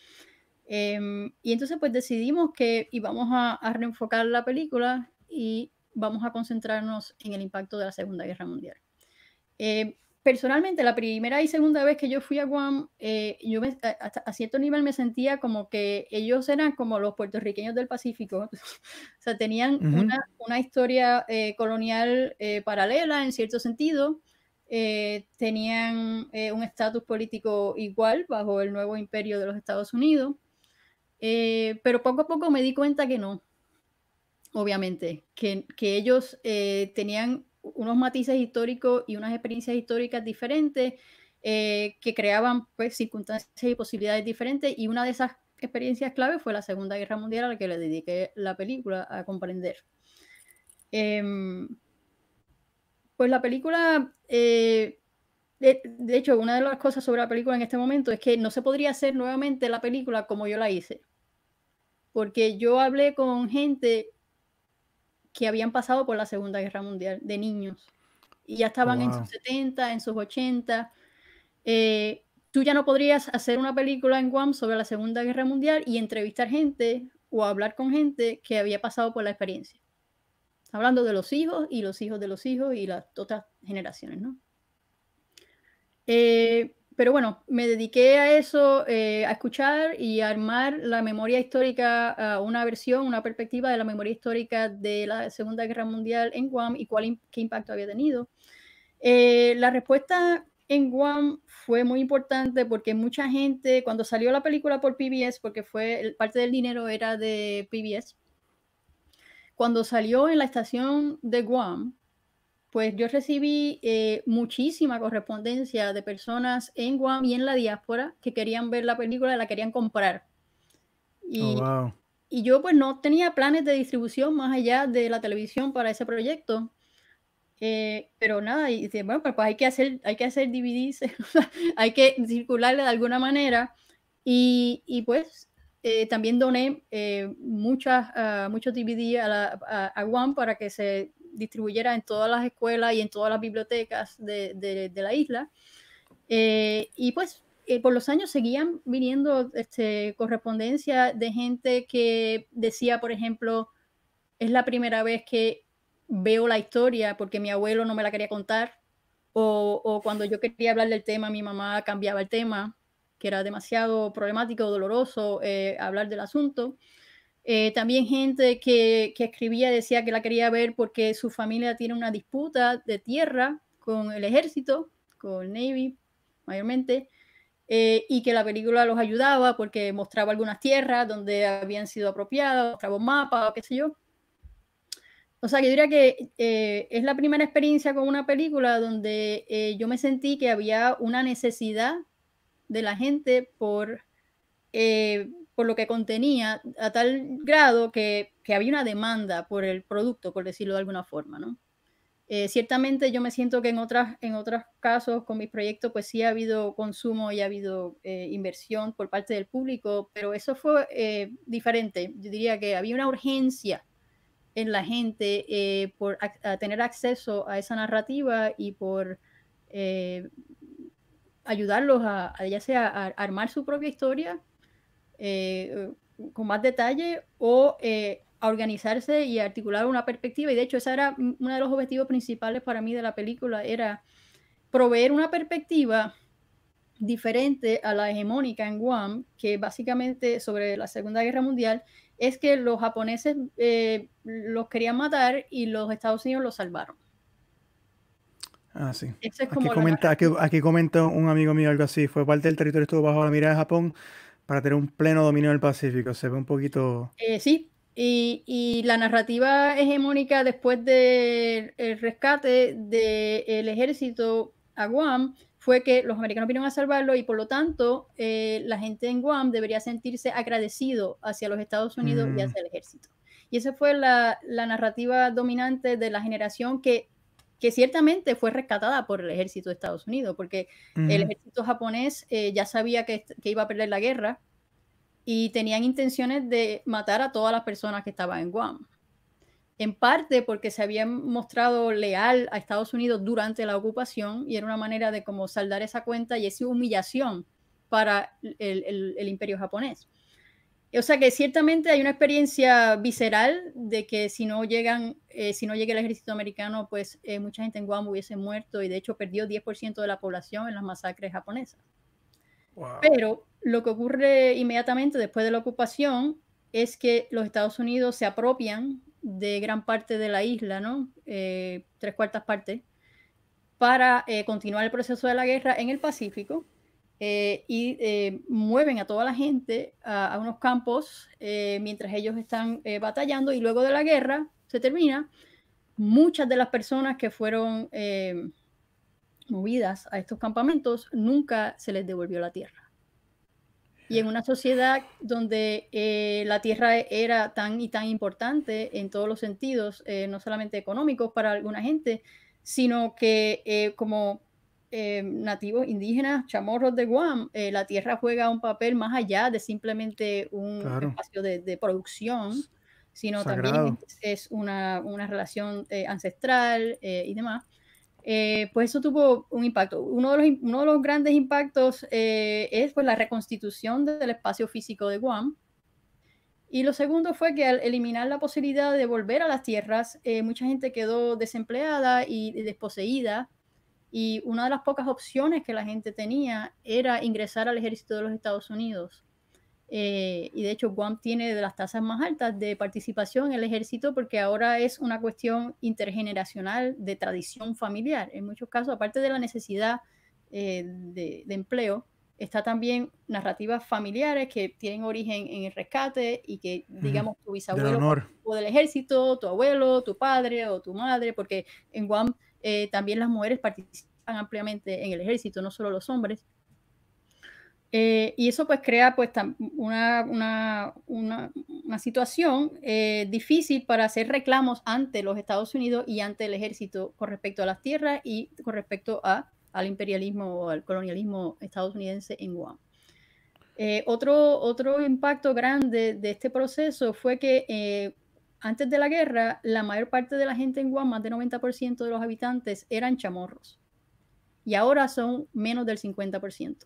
Em, y entonces pues decidimos que íbamos a, reenfocar la película y vamos a concentrarnos en el impacto de la Segunda Guerra Mundial. Em, personalmente, la primera y segunda vez que yo fui a Guam, eh, yo a, cierto nivel me sentía como que ellos eran como los puertorriqueños del Pacífico. o sea, tenían una, historia eh, colonial eh, paralela en cierto sentido. tenían un estatus político igual bajo el nuevo imperio de los Estados Unidos. pero poco a poco me di cuenta que no, obviamente, que, que ellos tenían unos matices históricos y unas experiencias históricas diferentes eh, que creaban pues, circunstancias y posibilidades diferentes y una de esas experiencias clave fue la Segunda Guerra Mundial a la que le dediqué la película a comprender. Em, pues la película, eh, de, de, hecho, una de las cosas sobre la película en este momento es que no se podría hacer nuevamente la película como yo la hice, porque yo hablé con gente que habían pasado por la Segunda Guerra Mundial, de niños. Y ya estaban en sus 70, en sus 80. Eh, tú ya no podrías hacer una película en Guam sobre la Segunda Guerra Mundial y entrevistar gente o hablar con gente que había pasado por la experiencia. Hablando de los hijos y los hijos de los hijos y las otras generaciones, ¿no? Eh, pero bueno, me dediqué a eso, eh, a escuchar y armar la memoria histórica, una versión, una perspectiva de la memoria histórica de la Segunda Guerra Mundial en Guam y cuál, qué impacto había tenido. Eh, la respuesta en Guam fue muy importante porque mucha gente, cuando salió la película por PBS, porque fue parte del dinero era de PBS, cuando salió en la estación de Guam, pues yo recibí eh, muchísima correspondencia de personas en Guam y en la diáspora que querían ver la película y la querían comprar. Oh, y, yo pues no tenía planes de distribución más allá de la televisión para ese proyecto. Eh, pero nada, y bueno, pues, pues, hay que hacer, hay que hacer DVDs, hay que circularle de alguna manera. Y, pues eh, también doné muchas, ah, muchos DVD a, Guam para que se distribuyera en todas las escuelas y en todas las bibliotecas de, la isla. Eh, y pues eh, por los años seguían viniendo este, correspondencia de gente que decía, por ejemplo, es la primera vez que veo la historia porque mi abuelo no me la quería contar, o, cuando yo quería hablar del tema, mi mamá cambiaba el tema, que era demasiado problemático, doloroso eh, hablar del asunto. Eh, también gente que, escribía decía que la quería ver porque su familia tiene una disputa de tierra con el ejército, con el Navy mayormente, eh, y que la película los ayudaba porque mostraba algunas tierras donde habían sido apropiadas, mostraba un mapa o qué sé yo. O sea, que yo diría que eh, es la primera experiencia con una película donde yo me sentí que había una necesidad de la gente por por lo que contenía a tal grado que, que había una demanda por el producto, por decirlo de alguna forma, ¿no? Eh, ciertamente yo me siento que en, otras, en otros casos con mis proyectos pues sí ha habido consumo y ha habido eh, inversión por parte del público, pero eso fue eh, diferente. Yo diría que había una urgencia en la gente por tener acceso a esa narrativa y por ayudarlos a, a ya sea a armar su propia historia eh, eh, con más detalle o eh, a organizarse y articular una perspectiva. Y de hecho, ese era uno de los objetivos principales para mí de la película, era proveer una perspectiva diferente a la hegemónica en Guam, que básicamente sobre la Segunda Guerra Mundial es que los japoneses los querían matar y los Estados Unidos los salvaron. Ah, sí. aquí, comenta, aquí, comenta, un amigo mío algo así. Fue parte del territorio estuvo bajo la mirada de Japón, para tener un pleno dominio del Pacífico. Se ve un poquito. Eh, sí, y, la narrativa hegemónica después del rescate del ejército a Guam fue que los americanos vinieron a salvarlo y por lo tanto eh, la gente en Guam debería sentirse agradecido hacia los Estados Unidos y mm. hacia el ejército. Y esa fue la narrativa dominante de la generación que que ciertamente fue rescatada por el ejército de Estados Unidos, porque el ejército japonés eh, ya sabía que, iba a perder la guerra y tenían intenciones de matar a todas las personas que estaban en Guam. En parte porque se habían mostrado leal a Estados Unidos durante la ocupación y era una manera de como saldar esa cuenta y esa humillación para el imperio japonés. O sea que ciertamente hay una experiencia visceral de que si no llegan, eh, si no llega el ejército americano, pues eh, mucha gente en Guam hubiese muerto y de hecho perdió 10% de la población en las masacres japonesas. Pero lo que ocurre inmediatamente después de la ocupación es que los Estados Unidos se apropian de gran parte de la isla, ¿no? Eh, tres cuartas partes, para continuar el proceso de la guerra en el Pacífico eh, y eh, mueven a toda la gente a, unos campos eh, mientras ellos están batallando y luego de la guerra se termina. Muchas de las personas que fueron movidas a estos campamentos nunca se les devolvió la tierra. Y en una sociedad donde la tierra era tan y tan importante en todos los sentidos, no solamente económicos para alguna gente, sino que como eh, nativos indígenas, chamorros de Guam, eh, la tierra juega un papel más allá de simplemente un espacio de, producción, sino también es una, relación eh, ancestral y demás. pues eso tuvo un impacto. Uno de los, uno de los grandes impactos es pues, la reconstitución del espacio físico de Guam. Y lo segundo fue que al eliminar la posibilidad de volver a las tierras, mucha gente quedó desempleada y desposeída y una de las pocas opciones que la gente tenía era ingresar al ejército de los Estados Unidos. Eh, y de hecho, Guam tiene de las tasas más altas de participación en el ejército porque ahora es una cuestión intergeneracional de tradición familiar. En muchos casos, aparte de la necesidad eh, de, de, empleo, está también narrativas familiares que tienen origen en el rescate y que, digamos, tu bisabuelo o del ejército, tu abuelo, tu padre o tu madre, porque en Guam eh, también las mujeres participan ampliamente en el ejército, no solo los hombres. Eh, y eso pues crea pues una, situación eh, difícil para hacer reclamos ante los Estados Unidos y ante el ejército con respecto a las tierras y con respecto a, al imperialismo o al colonialismo estadounidense en Guam. otro, otro impacto grande de este proceso fue que antes de la guerra, la mayor parte de la gente en Guam, más del 90% de los habitantes, eran chamorros. Y ahora son menos del 50%.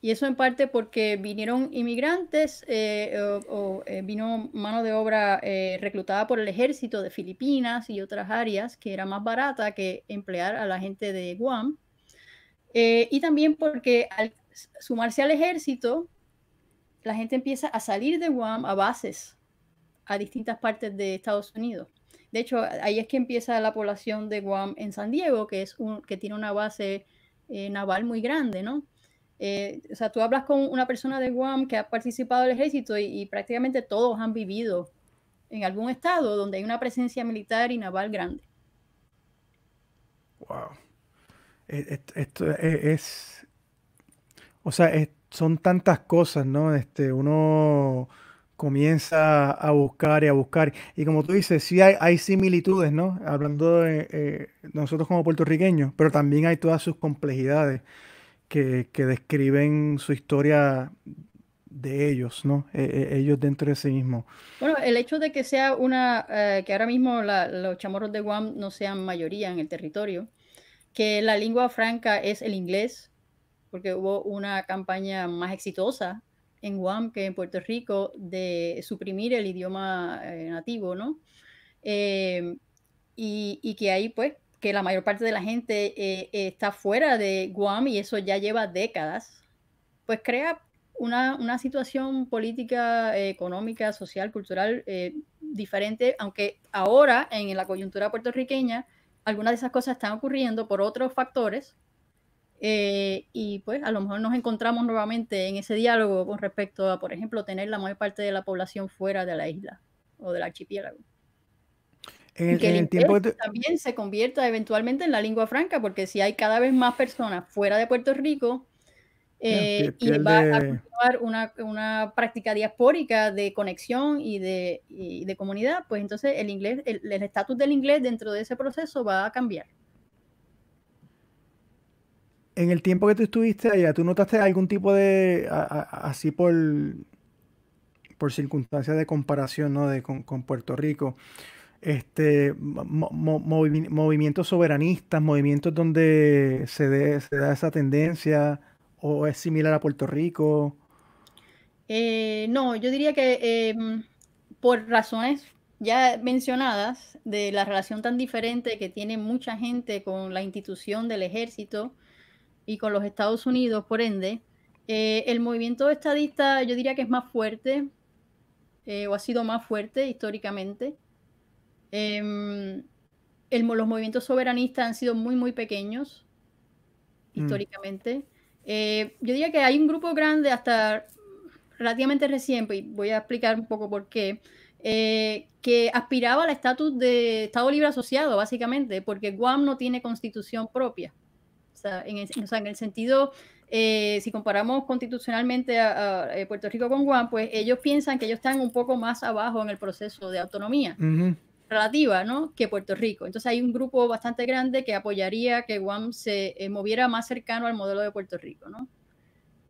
Y eso en parte porque vinieron inmigrantes eh, o, eh, vino mano de obra eh, reclutada por el ejército de Filipinas y otras áreas que era más barata que emplear a la gente de Guam. y también porque al sumarse al ejército, la gente empieza a salir de Guam a bases a distintas partes de Estados Unidos. De hecho, ahí es que empieza la población de Guam en San Diego, que, es que tiene una base eh, naval muy grande, ¿no? Eh, o sea, tú hablas con una persona de Guam que ha participado el ejército y, prácticamente todos han vivido en algún estado donde hay una presencia militar y naval grande. Wow. E, e, esto e, es, o sea, es, son tantas cosas, ¿no? Este, uno comienza a buscar y a buscar. Y como tú dices, sí hay, similitudes, ¿no? Hablando de eh, nosotros como puertorriqueños, pero también hay todas sus complejidades que, describen su historia de ellos, ¿no? E, e, ellos dentro de sí mismos. Bueno, el hecho de que sea una, eh, que ahora mismo los chamorros de Guam no sean mayoría en el territorio, que la lengua franca es el inglés, porque hubo una campaña más exitosa en Guam que en Puerto Rico de suprimir el idioma eh, nativo, ¿no? Eh, y, que ahí, pues, que la mayor parte de la gente eh, está fuera de Guam y eso ya lleva décadas, pues crea una situación política, económica, social, cultural diferente, aunque ahora en la coyuntura puertorriqueña algunas de esas cosas están ocurriendo por otros factores, eh, y pues a lo mejor nos encontramos nuevamente en ese diálogo con respecto a, por ejemplo, tener la mayor parte de la población fuera de la isla o del archipiélago. En, que el, también se convierta eventualmente en la lengua franca, porque si hay cada vez más personas fuera de Puerto Rico, eh, y va a continuar una, práctica diaspórica de conexión y de, y de comunidad, pues entonces el inglés, el estatus del inglés dentro de ese proceso va a cambiar en el tiempo que tú estuviste allá, ¿tú notaste algún tipo de, así por, por circunstancias de comparación con, Puerto Rico, este, movimientos soberanistas, movimientos donde se, da esa tendencia o es similar a Puerto Rico? Eh, no, yo diría que em, por razones ya mencionadas de la relación tan diferente que tiene mucha gente con la institución del ejército, y con los Estados Unidos, por ende, eh, el movimiento estadista yo diría que es más fuerte eh, o ha sido más fuerte históricamente. Em, el, los movimientos soberanistas han sido muy, muy pequeños mm. históricamente. Eh, yo diría que hay un grupo grande hasta relativamente reciente, y voy a explicar un poco por qué, que aspiraba al estatus de Estado Libre Asociado, básicamente, porque Guam no tiene constitución propia en, el, o en el sentido, eh, si comparamos constitucionalmente a, eh, Puerto Rico con Guam, pues ellos piensan que ellos están un poco más abajo en el proceso de autonomía. relativa, Que Puerto Rico. Entonces hay un grupo bastante grande que apoyaría que Guam se eh, moviera más cercano al modelo de Puerto Rico, ¿no?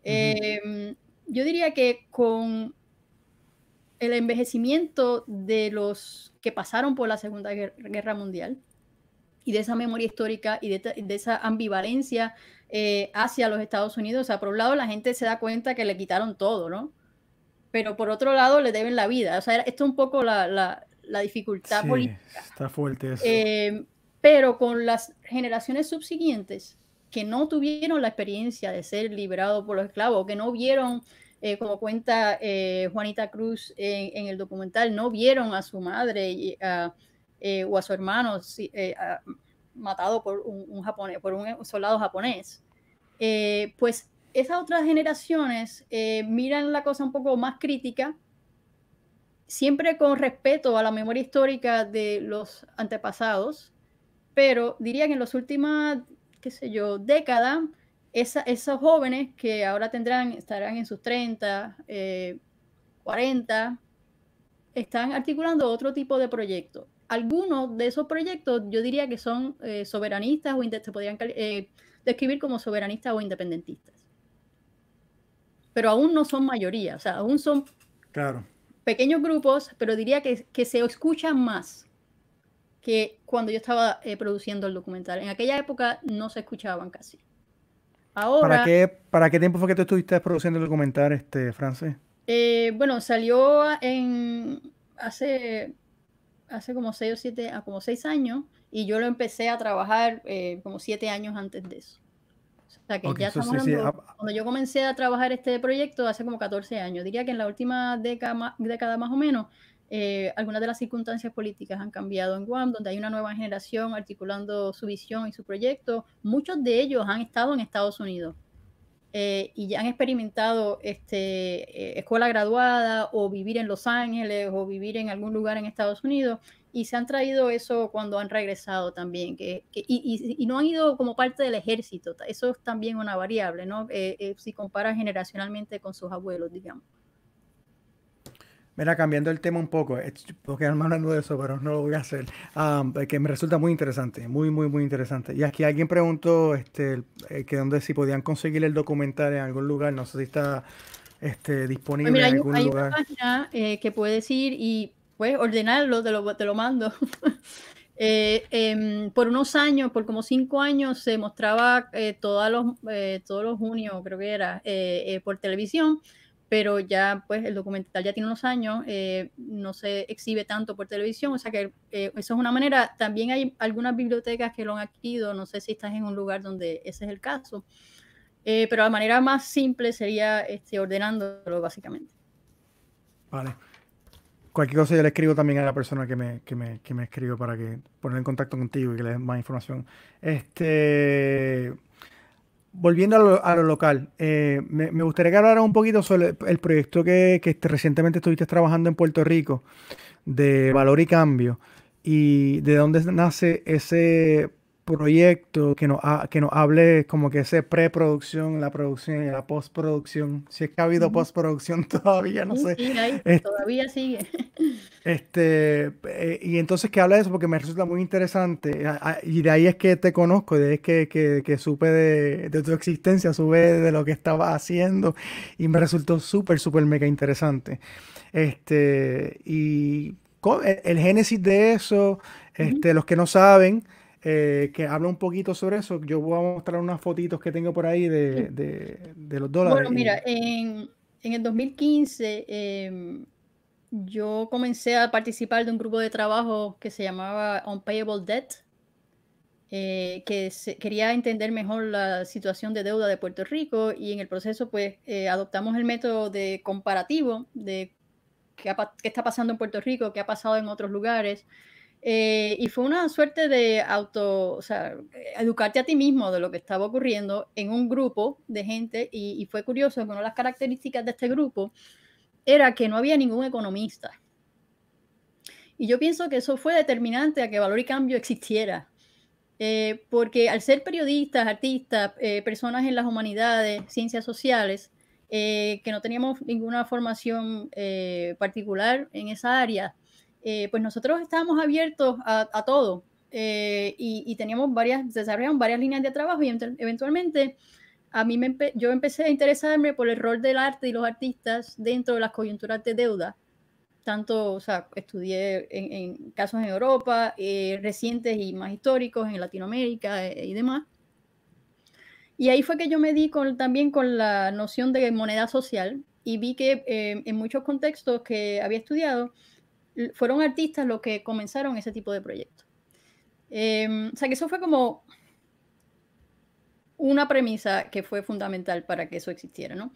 Em, yo diría que con el envejecimiento de los que pasaron por la Segunda Guerra Mundial, y de esa memoria histórica y de, esa ambivalencia eh, hacia los Estados Unidos. O sea, por un lado la gente se da cuenta que le quitaron todo, ¿no? Pero por otro lado le deben la vida. O sea, esto es un poco la, la, dificultad sí, política. Está fuerte eso. Eh, pero con las generaciones subsiguientes que no tuvieron la experiencia de ser liberados por los esclavos, que no vieron, eh, como cuenta Juanita Cruz en, el documental, no vieron a su madre. y a eh, o a su hermano eh, matado por un, japonés, por un soldado japonés, eh, pues esas otras generaciones miran la cosa un poco más crítica, siempre con respeto a la memoria histórica de los antepasados, pero diría que en las últimas, qué sé yo, décadas, esos jóvenes que ahora tendrán, estarán en sus 30, 40, están articulando otro tipo de proyecto algunos de esos proyectos yo diría que son eh, soberanistas o se podrían eh, describir como soberanistas o independentistas. Pero aún no son mayoría, o sea, aún son claro. pequeños grupos, pero diría que, se escuchan más que cuando yo estaba eh, produciendo el documental. En aquella época no se escuchaban casi. Ahora, ¿Para, qué, ¿Para qué tiempo fue que tú estuviste produciendo el documental, este, bueno, salió en hace hace como seis o ah, como años, y yo lo empecé a trabajar eh, como siete años antes de eso. O sea que ya estamos ah, ah. cuando yo comencé a trabajar este proyecto hace como 14 años, diría que en la última década, década más o menos, eh, algunas de las circunstancias políticas han cambiado en Guam, donde hay una nueva generación articulando su visión y su proyecto. Muchos de ellos han estado en Estados Unidos eh, y ya han experimentado este, eh, escuela graduada o vivir en Los Ángeles o vivir en algún lugar en Estados Unidos y se han traído eso cuando han regresado también, que, y, no han ido como parte del ejército, eso es también una variable, ¿no? Eh, si compara generacionalmente con sus abuelos, digamos. Mira, cambiando el tema un poco, eh, porque no hablando de eso, pero no lo voy a hacer, um, que me resulta muy interesante, muy, muy, muy interesante. Y aquí alguien preguntó este, eh, que dónde si podían conseguir el documental en algún lugar, no sé si está este, disponible pues en algún hay, lugar. Hay una página eh, que puedes ir y pues ordenarlo, te lo, mando. Em, por unos años, por como cinco años, se mostraba todos, los, todos los junios, creo que era, por televisión pero ya pues el documental ya tiene unos años, eh, no se exhibe tanto por televisión, o sea que eh, eso es una manera, también hay algunas bibliotecas que lo han adquirido, no sé si estás en un lugar donde ese es el caso, eh, pero la manera más simple sería este, ordenándolo básicamente. Vale. Cualquier cosa yo le escribo también a la persona que me, que me, que escribió para que poner en contacto contigo y que le den más información. Este volviendo a lo, local, eh, me, gustaría que hablaras un poquito sobre el proyecto que, que, recientemente estuviste trabajando en Puerto Rico de valor y cambio y de dónde nace ese proyecto que nos, que hable como que ese preproducción, la producción y la postproducción. Si es que ha habido postproducción todavía, no sé. Este todavía sigue. Este, eh, y entonces que habla de eso porque me resulta muy interesante. y de ahí es que te conozco, de es que, supe de, tu existencia, supe de lo que estabas haciendo y me resultó súper, súper mega interesante. Este, y e, el, génesis de eso, este, los que no saben, eh, que habla un poquito sobre eso. Yo voy a mostrar unas fotitos que tengo por ahí de, los dólares. Bueno, mira, en, en el 2015 em, yo comencé a participar de un grupo de trabajo que se llamaba Unpayable Debt, eh, que se, quería entender mejor la situación de deuda de Puerto Rico y en el proceso pues eh, adoptamos el método de comparativo de qué está pasando en Puerto Rico, qué ha pasado en otros lugares. Eh, y fue una suerte de auto, o sea, eh, educarte a ti mismo de lo que estaba ocurriendo en un grupo de gente. Y, fue curioso que una de las características de este grupo era que no había ningún economista. Y yo pienso que eso fue determinante a que Valor y Cambio existiera. Eh, porque al ser periodistas, artistas, personas en las humanidades, ciencias sociales, que no teníamos ninguna formación particular en esa área, eh, pues nosotros estábamos abiertos a, todo eh, y, teníamos varias, desarrollamos varias líneas de trabajo y eventualmente a mí yo empecé a interesarme por el rol del arte y los artistas dentro de las coyunturas de deuda. Tanto, o sea, estudié en, casos en Europa, eh, recientes y más históricos, en Latinoamérica y demás. Y ahí fue que yo me di con, también con la noción de moneda social y vi que en muchos contextos que había estudiado, fueron artistas los que comenzaron ese tipo de proyectos. Em, o sea, que eso fue como una premisa que fue fundamental para que eso existiera, ¿no?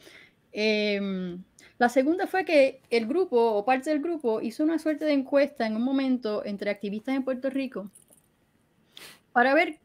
Em, la segunda fue que el grupo o parte del grupo hizo una suerte de encuesta en un momento entre activistas en Puerto Rico para ver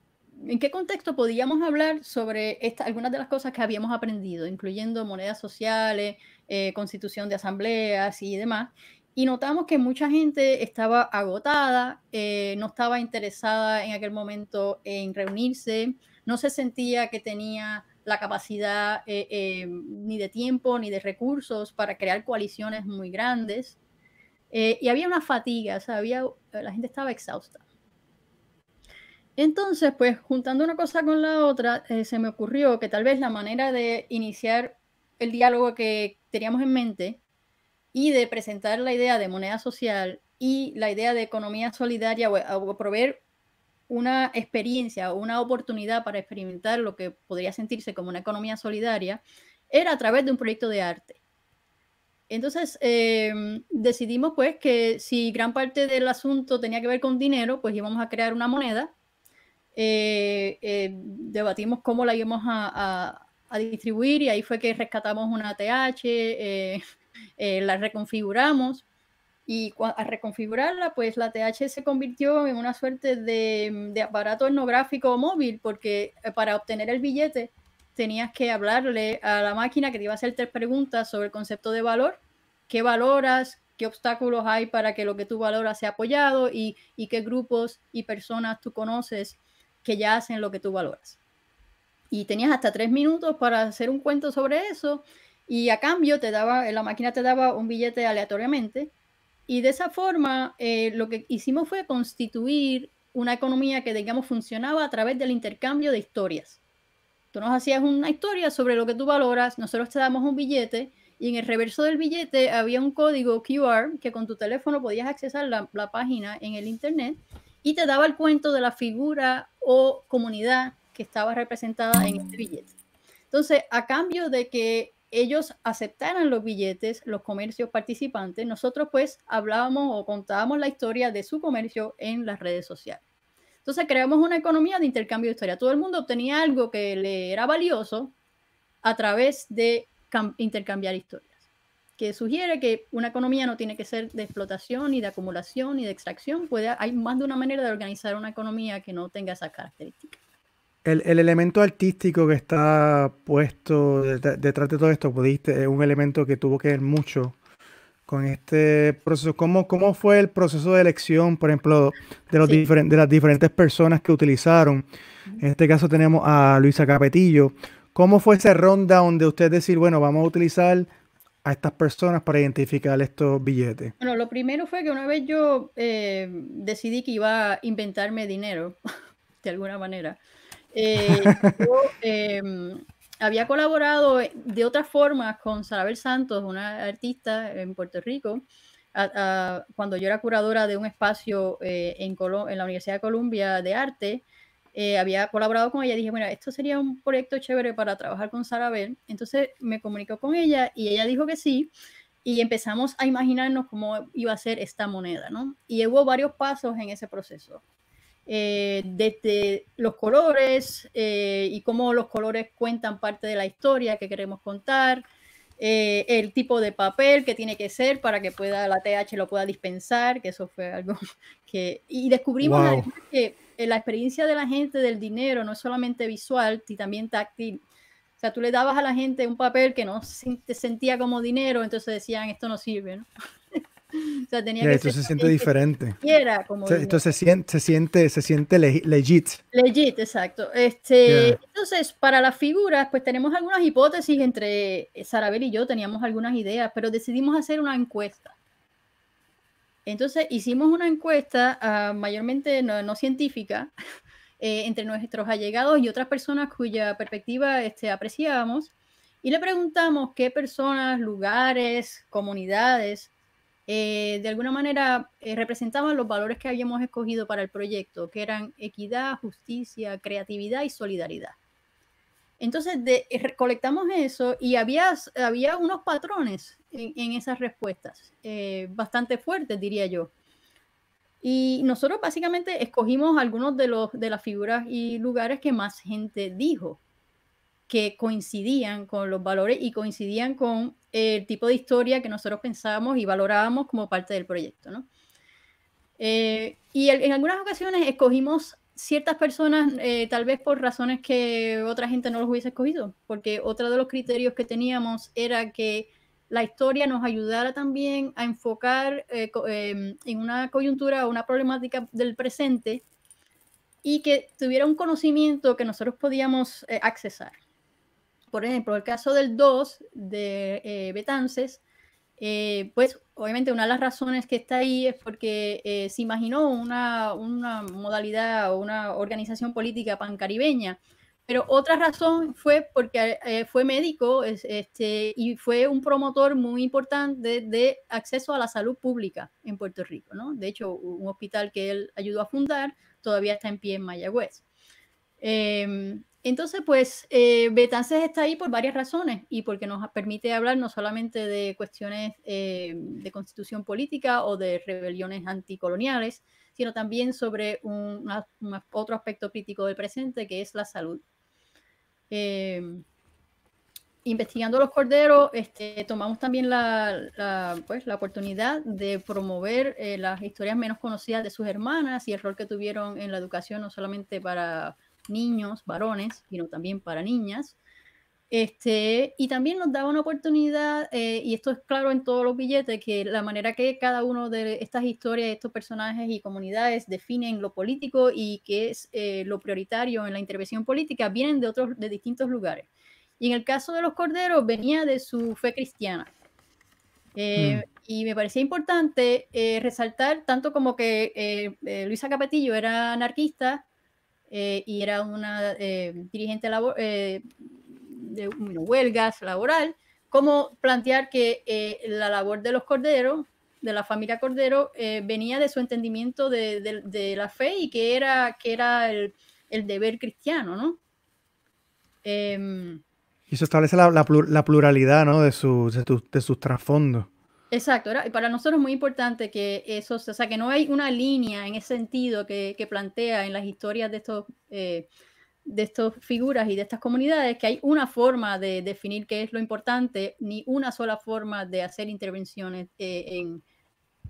en qué contexto podíamos hablar sobre algunas de las cosas que habíamos aprendido, incluyendo monedas sociales, eh, constitución de asambleas y demás y notamos que mucha gente estaba agotada, eh, no estaba interesada en aquel momento en reunirse, no se sentía que tenía la capacidad eh, eh, ni de tiempo ni de recursos para crear coaliciones muy grandes. y había una fatiga, o sea, había, la gente estaba exhausta. Entonces, pues juntando una cosa con la otra, se me ocurrió que tal vez la manera de iniciar el diálogo que teníamos en mente y de presentar la idea de moneda social y la idea de economía solidaria o, proveer una experiencia o una oportunidad para experimentar lo que podría sentirse como una economía solidaria, era a través de un proyecto de arte. Entonces em, decidimos pues que si gran parte del asunto tenía que ver con dinero, pues íbamos a crear una moneda. Eh, eh, debatimos cómo la íbamos a, a, distribuir y ahí fue que rescatamos una TH eh, eh, la reconfiguramos y al reconfigurarla, pues la TH se convirtió en una suerte de, aparato etnográfico móvil, porque eh, para obtener el billete tenías que hablarle a la máquina que te iba a hacer tres preguntas sobre el concepto de valor, qué valoras, qué obstáculos hay para que lo que tú valoras sea apoyado y, y qué grupos y personas tú conoces que ya hacen lo que tú valoras. Y tenías hasta tres minutos para hacer un cuento sobre eso y a cambio te daba, la máquina te daba un billete aleatoriamente y de esa forma eh, lo que hicimos fue constituir una economía que digamos funcionaba a través del intercambio de historias. Tú nos hacías una historia sobre lo que tú valoras, nosotros te damos un billete y en el reverso del billete había un código QR que con tu teléfono podías accesar la, la página en el internet y te daba el cuento de la figura o comunidad que estaba representada en este billete. Entonces, a cambio de que ellos aceptaran los billetes, los comercios participantes, nosotros pues hablábamos o contábamos la historia de su comercio en las redes sociales. Entonces creamos una economía de intercambio de historia. Todo el mundo obtenía algo que le era valioso a través de intercambiar historias, que sugiere que una economía no tiene que ser de explotación, y de acumulación, y de extracción. Puede, hay más de una manera de organizar una economía que no tenga esas características el, elemento artístico que está puesto detrás de todo esto, pudiste, es un elemento que tuvo que ver mucho con este proceso. ¿Cómo, cómo fue el proceso de elección, por ejemplo, de, los diferentes, de las diferentes personas que utilizaron? En este caso tenemos a Luisa Capetillo. ¿Cómo fue ese ronda donde usted decir, bueno, vamos a utilizar a estas personas para identificar estos billetes? Bueno, lo primero fue que una vez yo eh, decidí que iba a inventarme dinero, de alguna manera. Eh, yo em, había colaborado eh, de otras formas con Sarabel Santos, una artista en Puerto Rico, cuando yo era curadora de un espacio eh, en, en la Universidad de Columbia de Arte. había colaborado con ella, dije, bueno, esto sería un proyecto chévere para trabajar con Sarabel. Entonces me comunicó con ella y ella dijo que sí y empezamos a imaginarnos cómo iba a ser esta moneda, ¿no? Y hubo varios pasos en ese proceso. Eh, desde los colores eh, y cómo los colores cuentan parte de la historia que queremos contar, eh, el tipo de papel que tiene que ser para que pueda la TH lo pueda dispensar, que eso fue algo que... Y descubrimos que la experiencia de la gente del dinero no es solamente visual, sino también táctil. O sea, tú le dabas a la gente un papel que no se sentía como dinero, entonces decían, esto no sirve, ¿no? esto se siente diferente. esto se siente, se siente, legit. Legit, exacto. Este, Entonces, para las figuras, pues tenemos algunas hipótesis entre Sarabel y yo, teníamos algunas ideas, pero decidimos hacer una encuesta. Entonces, hicimos una encuesta ah, mayormente no, científica eh, entre nuestros allegados y otras personas cuya perspectiva este, apreciábamos y le preguntamos qué personas, lugares, comunidades eh, de alguna manera eh, representaban los valores que habíamos escogido para el proyecto, que eran equidad, justicia, creatividad y solidaridad. Entonces, de, eh, recolectamos eso y había, había unos patrones en, esas respuestas, bastante fuertes, diría yo. Y nosotros básicamente escogimos algunos de, los, de las figuras y lugares que más gente dijo que coincidían con los valores y coincidían con el tipo de historia que nosotros pensábamos y valorábamos como parte del proyecto. ¿no? Eh, y en algunas ocasiones escogimos ciertas personas, eh, tal vez por razones que otra gente no los hubiese escogido, porque otro de los criterios que teníamos era que la historia nos ayudara también a enfocar eh, en una coyuntura o una problemática del presente y que tuviera un conocimiento que nosotros podíamos accesar por ejemplo, el caso del 2 de eh, Betances, eh, pues obviamente una de las razones que está ahí es porque eh, se imaginó una, modalidad o una organización política pancaribeña, pero otra razón fue porque fue médico este, y fue un promotor muy importante de, acceso a la salud pública en Puerto Rico, ¿no? De hecho, un hospital que él ayudó a fundar todavía está en pie en Mayagüez. Em, entonces, pues eh, Betances está ahí por varias razones y porque nos permite hablar no solamente de cuestiones eh, de constitución política o de rebeliones anticoloniales, sino también sobre un, otro aspecto crítico del presente que es la salud. Eh, investigando los corderos, este, tomamos también la, pues, la, oportunidad de promover las historias menos conocidas de sus hermanas y el rol que tuvieron en la educación, no solamente para niños, varones, sino también para niñas. Este, y también nos daba una oportunidad, eh, y esto es claro en todos los billetes, que la manera que cada uno de estas historias, estos personajes y comunidades definen lo político y que es eh, lo prioritario en la intervención política, vienen de, otros, de distintos lugares. Y en el caso de los corderos, venía de su fe cristiana. Eh, mm. Y me parecía importante resaltar, tanto como que Luisa Capetillo era anarquista, eh, y era una eh, dirigente labor, eh, de huelgas laboral, cómo plantear que la labor de los corderos, de la familia Cordero, venía de su entendimiento de, la fe y que era, que era el, deber cristiano, ¿no? Em, y eso establece la, pluralidad de, de sus trasfondos. Exacto, y para nosotros es muy importante que eso, o sea, que no hay una línea en ese sentido que, plantea en las historias de estos, eh, de estas figuras y de estas comunidades, que hay una forma de definir qué es lo importante, ni una sola forma de hacer intervenciones eh, en,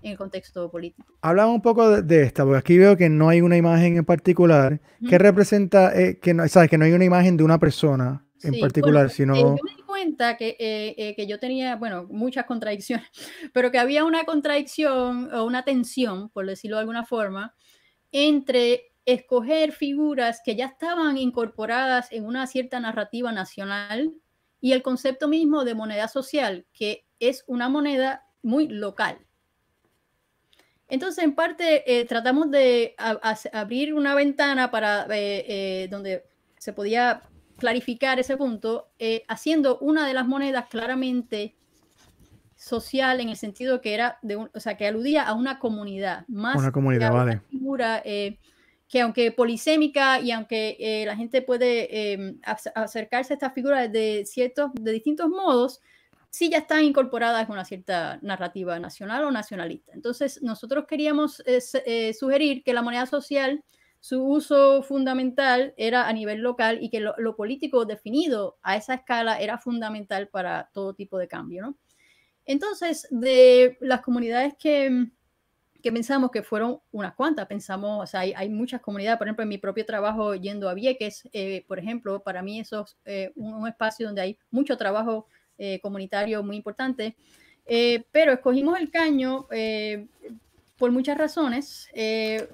el contexto político. Hablamos un poco de, esta, porque aquí veo que no hay una imagen en particular eh, que representa, que, sabes, que no hay una imagen de una persona en particular, eh, sino... no... yo me di cuenta que, eh, eh, que, yo tenía, bueno, muchas contradicciones, pero que había una contradicción o una tensión, por decirlo de alguna forma, entre escoger figuras que ya estaban incorporadas en una cierta narrativa nacional y el concepto mismo de moneda social, que es una moneda muy local. Entonces, en parte, tratamos de abrir una ventana para donde se podía clarificar ese punto, eh, haciendo una de las monedas claramente social en el sentido que era de o sea, que aludía a una comunidad más una comunidad, vale. una figura eh, que aunque polisémica y aunque eh, la gente puede em, acercarse a estas figuras de ciertos de distintos modos, sí ya están incorporadas en una cierta narrativa nacional o nacionalista. Entonces, nosotros queríamos sugerir que la moneda social su uso fundamental era a nivel local y que lo, político definido a esa escala era fundamental para todo tipo de cambio. Entonces, de las comunidades mm, que, pensamos que fueron unas cuantas, pensamos, o sea, hay, hay, muchas comunidades, por ejemplo, en mi propio trabajo yendo a Vieques, eh, por ejemplo, para mí eso es eh, un, espacio donde hay mucho trabajo eh, comunitario muy importante, pero escogimos el caño por muchas razones.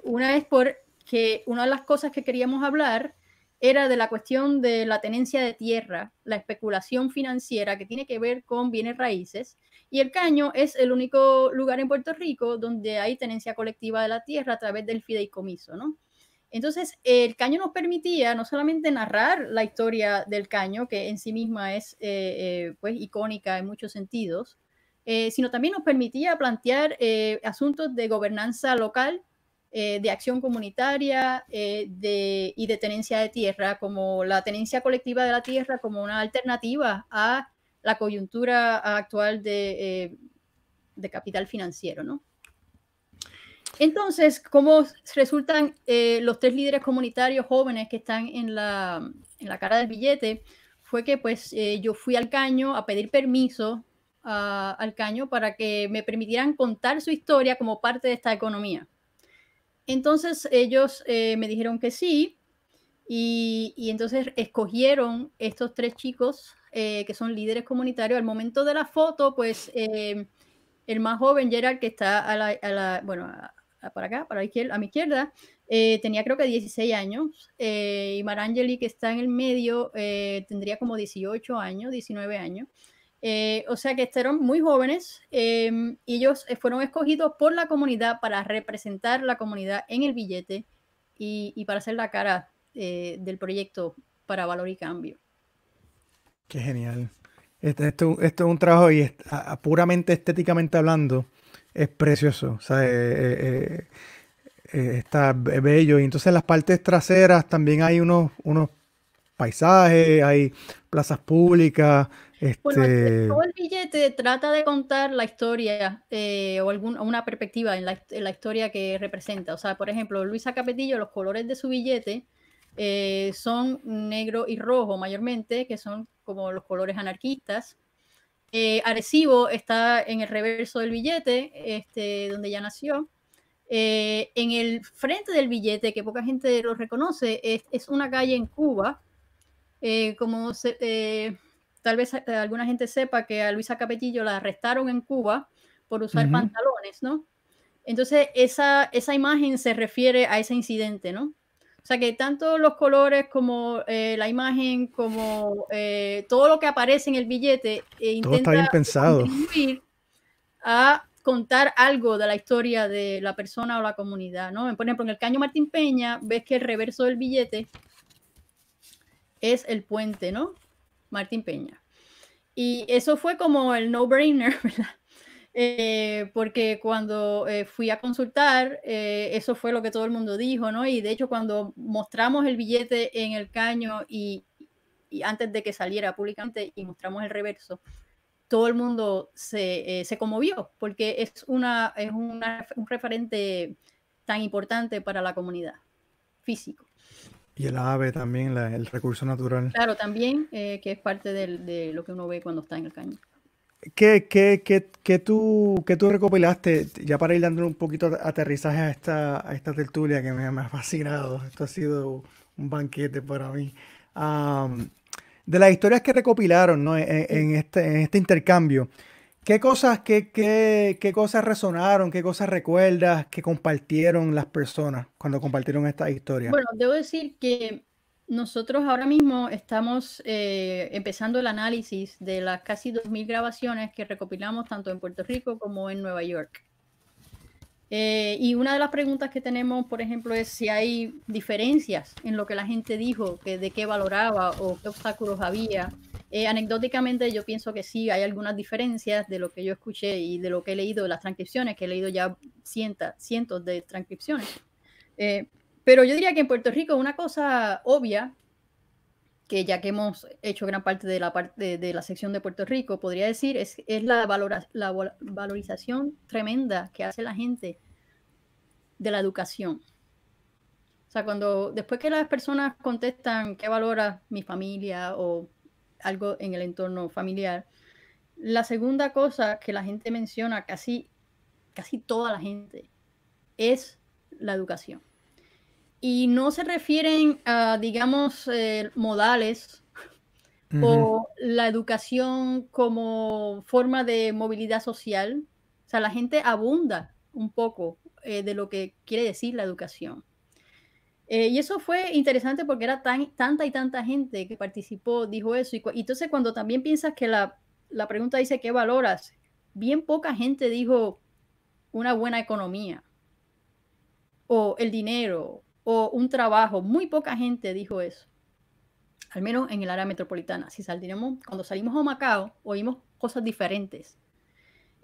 una es por que una de las cosas que queríamos hablar era de la cuestión de la tenencia de tierra, la especulación financiera que tiene que ver con bienes raíces. Y el caño es el único lugar en Puerto Rico donde hay tenencia colectiva de la tierra a través del fideicomiso, ¿no? Entonces, el caño nos permitía no solamente narrar la historia del caño, que en sí misma es eh, eh, pues, icónica en muchos sentidos, eh, sino también nos permitía plantear asuntos de gobernanza local eh, de acción comunitaria eh, y de tenencia de tierra, como la tenencia colectiva de la tierra como una alternativa a la coyuntura actual de, eh, capital financiero. ¿no? Entonces, ¿cómo resultan los tres líderes comunitarios jóvenes que están en la, cara del billete? Fue que pues yo fui al caño a pedir permiso ah, al caño para que me permitieran contar su historia como parte de esta economía. Entonces ellos eh, me dijeron que sí y, entonces escogieron estos tres chicos eh, que son líderes comunitarios. Al momento de la foto, pues eh, el más joven, Gerard, que está a la, bueno, para acá, para a mi izquierda, tenía creo que 16 años y Marangeli, que está en el medio, tendría como 18 años, 19 años. Eh, o sea que estaban muy jóvenes em, y ellos eh, fueron escogidos por la comunidad para representar la comunidad en el billete y, para ser la cara eh, del proyecto para Valor y Cambio. Qué genial. Este, esto, es un trabajo y puramente estéticamente hablando es precioso. está bello. Y entonces en las partes traseras también hay unos, unos paisajes, hay plazas públicas. Este... todo el billete trata de contar la historia eh, o alguna una perspectiva en la, historia que representa. O sea, por ejemplo, Luisa Capetillo, los colores de su billete eh, son negro y rojo mayormente, que son como los colores anarquistas. Eh, Arecibo está en el reverso del billete, este, donde ya nació. en el frente del billete, que poca gente lo reconoce, es, es una calle en Cuba eh, como eh, tal vez eh, alguna gente sepa que a Luisa Capetillo la arrestaron en Cuba por usar pantalones, ¿no? Entonces, esa, esa imagen se refiere a ese incidente, ¿no? O sea que tanto los colores como la imagen, como todo lo que aparece en el billete, eh, está bien pensado. a contar algo de la historia de la persona o la comunidad, ¿no? Por ejemplo, en el Caño Martín Peña ves que el reverso del billete es el puente, ¿no? Martín Peña. Y eso fue como el no-brainer, ¿verdad? Eh, porque cuando eh, fui a consultar, eh, eso fue lo que todo el mundo dijo, ¿no? Y de hecho, cuando mostramos el billete en el caño y, antes de que saliera públicamente y mostramos el reverso, todo el mundo se, conmovió, porque es, una, es un referente tan importante para la comunidad físico. Y el ave también, el recurso natural. Claro, también, eh, que es parte de lo que uno ve cuando está en el caño. ¿Qué, qué, qué, qué tú, tú recopilaste, ya para ir dando un poquito de aterrizaje a esta, a esta tertulia que me, ha fascinado? Esto ha sido un banquete para mí. de las historias que recopilaron ¿no? E, e, en, este, en este intercambio, ¿Qué cosas, qué, qué, qué cosas resonaron, qué cosas recuerdas que compartieron las personas cuando compartieron esta historia? Bueno, debo decir que nosotros ahora mismo estamos eh, empezando el análisis de las casi 2.000 grabaciones que recopilamos tanto en Puerto Rico como en Nueva York. Eh, y una de las preguntas que tenemos, por ejemplo, es si hay diferencias en lo que la gente dijo, de qué valoraba o qué obstáculos había eh, anecdóticamente yo pienso que sí, hay algunas diferencias de lo que yo escuché y de lo que he leído, de las transcripciones, que he leído ya cientos, cientos de transcripciones. Eh, pero yo diría que en Puerto Rico una cosa obvia, que ya que hemos hecho gran parte de la, parte de la sección de Puerto Rico, podría decir, es, es la, la valorización tremenda que hace la gente de la educación. O sea, cuando después que las personas contestan qué valora mi familia o algo en el entorno familiar. La segunda cosa que la gente menciona, casi, casi toda la gente, es la educación. Y no se refieren a, digamos, eh, modales o la educación como forma de movilidad social. O sea, la gente abunda un poco eh, de lo que quiere decir la educación. Eh, y eso fue interesante porque era tanta y tanta gente que participó, dijo eso. Y, entonces cuando también piensas que la, pregunta dice, ¿qué valoras? Bien poca gente dijo una buena economía o el dinero o un trabajo. Muy poca gente dijo eso. Al menos en el área metropolitana. Si cuando salimos a Macao, oímos cosas diferentes.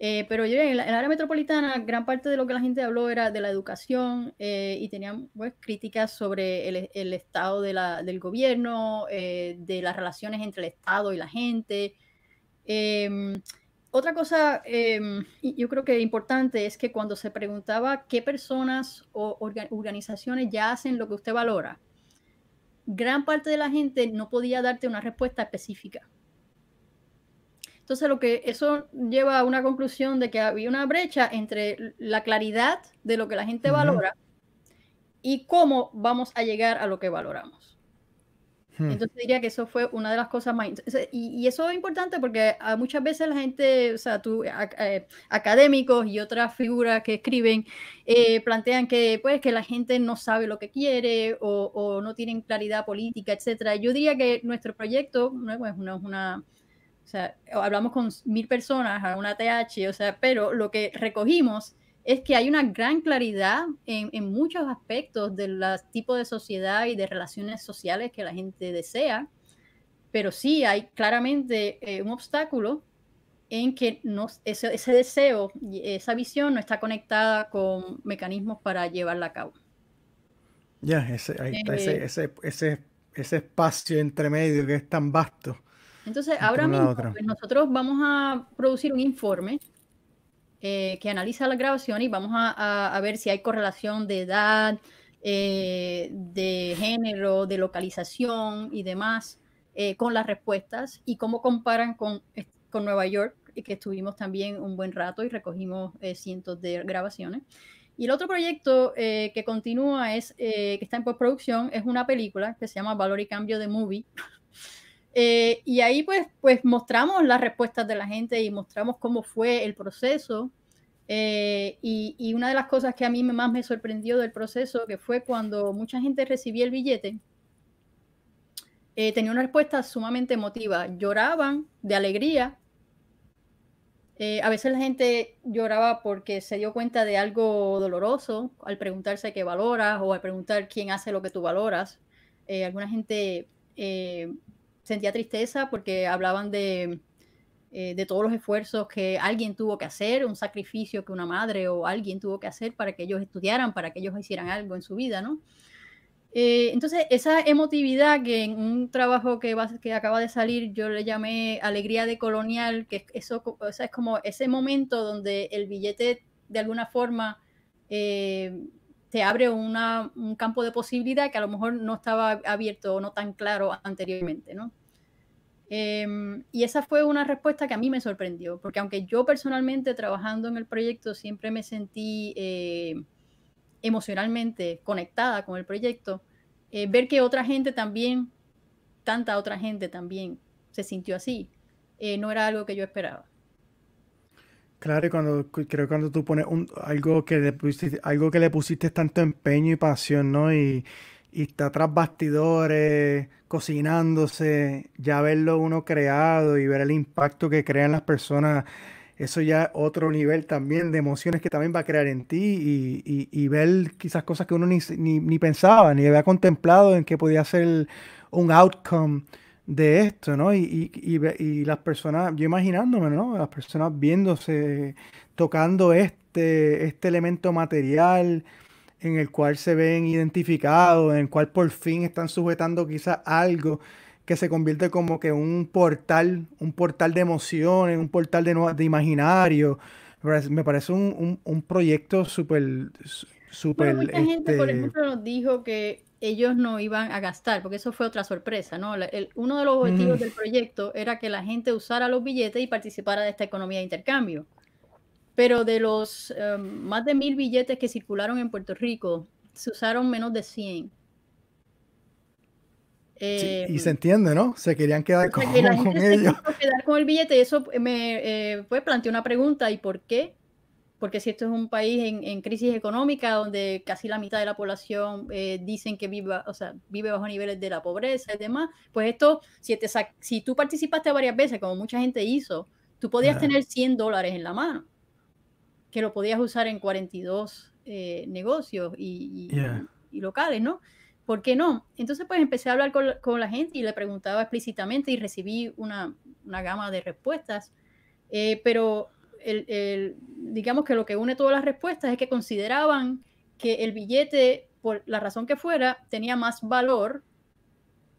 Eh, pero yo en, el área metropolitana, gran parte de lo que la gente habló era de la educación eh, y tenían pues, críticas sobre el, estado del gobierno, eh, de las relaciones entre el Estado y la gente. Em, otra cosa, em, yo creo que importante es que cuando se preguntaba qué personas o organizaciones ya hacen lo que usted valora, gran parte de la gente no podía darte una respuesta específica entonces, lo que eso lleva a una conclusión de que había una brecha entre la claridad de lo que la gente valora y cómo vamos a llegar a lo que valoramos. Hmm. Entonces diría que eso fue una de las cosas más... Y, y eso es importante porque muchas veces la gente, o sea, tú, eh, académicos y otras figuras que escriben, eh, plantean que, pues, que la gente no sabe lo que quiere o, no tienen claridad política, etc. Yo diría que nuestro proyecto, no pues, es una o sea, hablamos con mil personas a una TH, o sea, pero lo que recogimos es que hay una gran claridad en, muchos aspectos del tipo de sociedad y de relaciones sociales que la gente desea, pero sí hay claramente eh, un obstáculo en que no, ese, deseo, esa visión no está conectada con mecanismos para llevarla a cabo. Ya, ese, eh, ese, ese, ese, espacio entre medio que es tan vasto entonces, ahora mismo pues, nosotros vamos a producir un informe eh, que analiza la grabación y vamos a, ver si hay correlación de edad, eh, de género, de localización y demás eh, con las respuestas y cómo comparan con, Nueva York, que estuvimos también un buen rato y recogimos cientos de grabaciones. Y el otro proyecto que continúa es, que está en postproducción, es una película que se llama Valor y Cambio de Movie. Eh, y ahí pues, pues mostramos las respuestas de la gente y mostramos cómo fue el proceso. Eh, y, una de las cosas que a mí más me sorprendió del proceso, que fue cuando mucha gente recibía el billete, eh, tenía una respuesta sumamente emotiva. Lloraban de alegría. a veces la gente lloraba porque se dio cuenta de algo doloroso al preguntarse qué valoras o al preguntar quién hace lo que tú valoras. alguna gente sentía tristeza porque hablaban de, eh, de todos los esfuerzos que alguien tuvo que hacer, un sacrificio que una madre o alguien tuvo que hacer para que ellos estudiaran, para que ellos hicieran algo en su vida, ¿no? Eh, entonces, esa emotividad que en un trabajo que, que acaba de salir yo le llamé alegría de colonial, que eso es como ese momento donde el billete de alguna forma eh, te abre una, un campo de posibilidad que a lo mejor no estaba abierto o no tan claro anteriormente, ¿no? Em, y esa fue una respuesta que a mí me sorprendió, porque aunque yo personalmente trabajando en el proyecto siempre me sentí eh, emocionalmente conectada con el proyecto, eh, ver que otra gente también, tanta otra gente también se sintió así, eh, no era algo que yo esperaba. Claro, y cuando creo que cuando tú pones algo que le pusiste, algo que le pusiste tanto empeño y pasión, ¿no? Y y está tras bastidores, cocinándose, ya verlo uno creado y ver el impacto que crean las personas, eso ya es otro nivel también de emociones que también va a crear en ti y, ver quizás cosas que uno ni, pensaba, ni había contemplado en qué podía ser un outcome de esto, ¿no? Y, las personas, yo imaginándome, ¿no? Las personas viéndose, tocando este, este elemento material, en el cual se ven identificados, en el cual por fin están sujetando quizás algo que se convierte como que un portal, un portal de emociones, un portal de, de imaginario. Me parece un, proyecto súper, súper... mucha gente, por este, ejemplo, nos dijo que ellos no iban a gastar, porque eso fue otra sorpresa, ¿no? uno de los objetivos mm. del proyecto era que la gente usara los billetes y participara de esta economía de intercambio pero de los eh, más de mil billetes que circularon en Puerto Rico, se usaron menos de 100. y em, se entiende, ¿no? Se querían quedar con, ellos. con el billete eso me eh, pues, planteó una pregunta, ¿y por qué? Porque si esto es un país en, crisis económica donde casi la mitad de la población eh, dicen que o sea, vive bajo niveles de la pobreza y demás, pues esto, si, si tú participaste varias veces, como mucha gente hizo, tú podías tener 100 dólares en la mano que lo podías usar en 42 eh, negocios y, locales, ¿no? ¿Por qué no? Entonces, pues empecé a hablar con, la gente y le preguntaba explícitamente y recibí una, una gama de respuestas. Eh, pero, digamos que lo que une todas las respuestas es que consideraban que el billete, por la razón que fuera, tenía más valor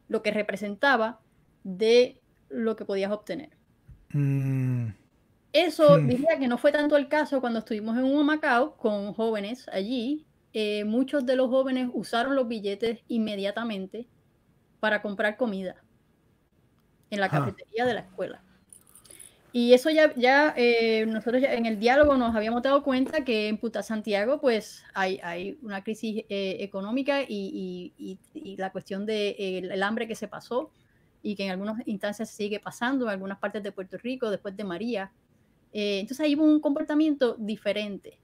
lo que representaba de lo que podías obtener. Mmm. Eso hmm. diría que no fue tanto el caso cuando estuvimos en un Macao con jóvenes allí. Eh, muchos de los jóvenes usaron los billetes inmediatamente para comprar comida en la cafetería de la escuela. Y eso ya, ya eh, nosotros en el diálogo nos habíamos dado cuenta que en Puta Santiago pues hay, una crisis eh, económica y, la cuestión del de, el hambre que se pasó y que en algunas instancias sigue pasando, en algunas partes de Puerto Rico, después de María. Eh, entonces hay un comportamiento diferente.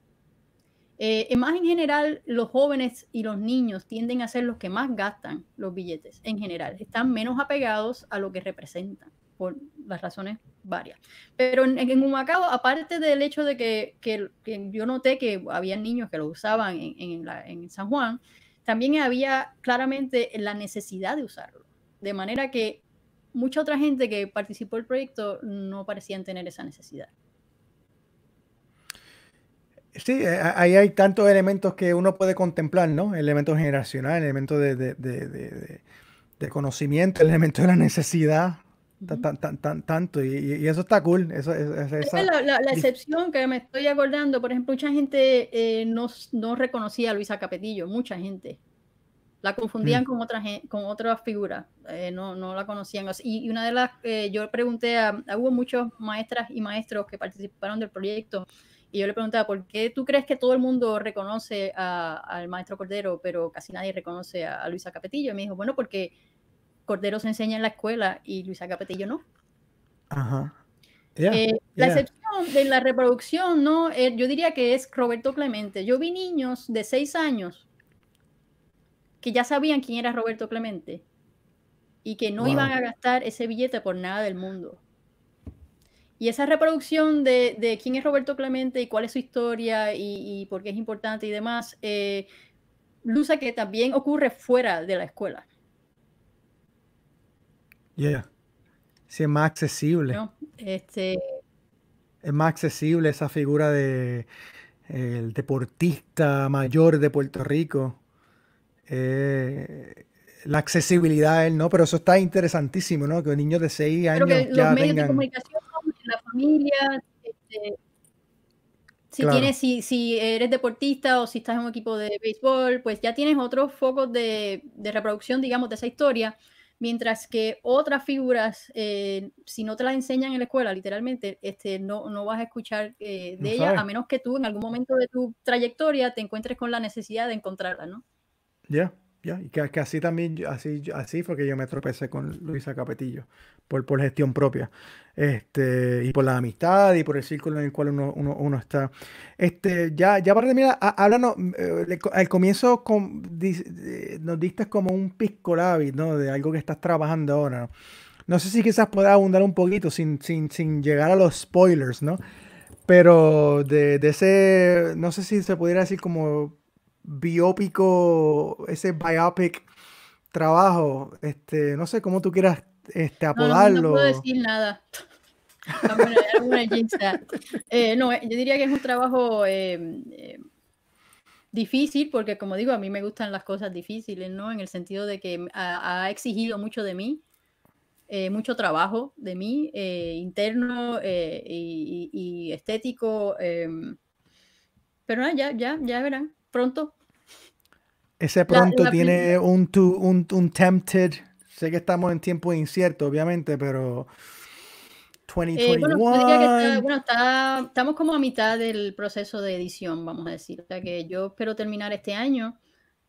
Eh, más en general, los jóvenes y los niños tienden a ser los que más gastan los billetes, en general. Están menos apegados a lo que representan, por las razones varias. Pero en, Humacao, aparte del hecho de que, yo noté que había niños que lo usaban en, en San Juan, también había claramente la necesidad de usarlo. De manera que mucha otra gente que participó el proyecto no parecían tener esa necesidad. Sí, eh, ahí hay tantos elementos que uno puede contemplar, ¿no? Elementos generacionales, elementos de, de, de, de conocimiento, elementos de la necesidad, tan, tan, tan, tanto, y, eso está cool. esa, esa... La, excepción que me estoy acordando, por ejemplo, mucha gente eh, no, no, reconocía a Luisa Capetillo, mucha gente. La confundían mm. con otras con otras figuras, eh, no, no, la conocían. Y, y una de las, que yo pregunté a, hubo muchos maestras y maestros que participaron del proyecto y yo le preguntaba, ¿por qué tú crees que todo el mundo reconoce al maestro Cordero, pero casi nadie reconoce a, Luisa Capetillo? Y me dijo, bueno, porque Cordero se enseña en la escuela y Luisa Capetillo no. Ajá. Eh, la excepción de la reproducción, ¿no? Eh, yo diría que es Roberto Clemente. Yo vi niños de seis años que ya sabían quién era Roberto Clemente y que no iban a gastar ese billete por nada del mundo. Y esa reproducción de, quién es Roberto Clemente y cuál es su historia y, por qué es importante y demás, eh, luce que también ocurre fuera de la escuela. Sí, es más accesible. este... Es más accesible esa figura de el deportista mayor de Puerto Rico. Eh, la accesibilidad, ¿no? Pero eso está interesantísimo, ¿no? Que niños de 6 años. ya familia, este, si tienes, si, eres deportista o si estás en un equipo de béisbol, pues ya tienes otros focos de, reproducción, digamos, de esa historia. Mientras que otras figuras, eh, si no te las enseñan en la escuela, literalmente, este, no, vas a escuchar eh, de ellas, a menos que tú en algún momento de tu trayectoria te encuentres con la necesidad de encontrarla, ¿no? Ya y que, así también, así, así fue que yo me tropecé con Luisa Capetillo, por, por gestión propia, este, y por la amistad y por el círculo en el cual uno, está. Este, ya, ya para terminar, háblanos, eh, al comienzo eh, nos diste como un pisco ¿no? De algo que estás trabajando ahora, ¿no? sé si quizás puedas abundar un poquito sin, sin, sin llegar a los spoilers, ¿no? Pero de, de ese, no sé si se pudiera decir como biópico, ese biopic trabajo, este, no sé cómo tú quieras este, apodarlo. No, puedo decir nada. Eh, no, eh, yo diría que es un trabajo em, em, difícil porque, como digo, a mí me gustan las cosas difíciles, ¿no? En el sentido de que ha, exigido mucho de mí, eh, mucho trabajo de mí, interno y, y, estético. Em, pero ya, ya, ya verán, pronto ese pronto tiene un, un, un, tempted. Sé que estamos en tiempo incierto, obviamente, pero. 2021. Eh, bueno, estamos como a mitad del proceso de edición, vamos a decir. O sea que yo espero terminar este año.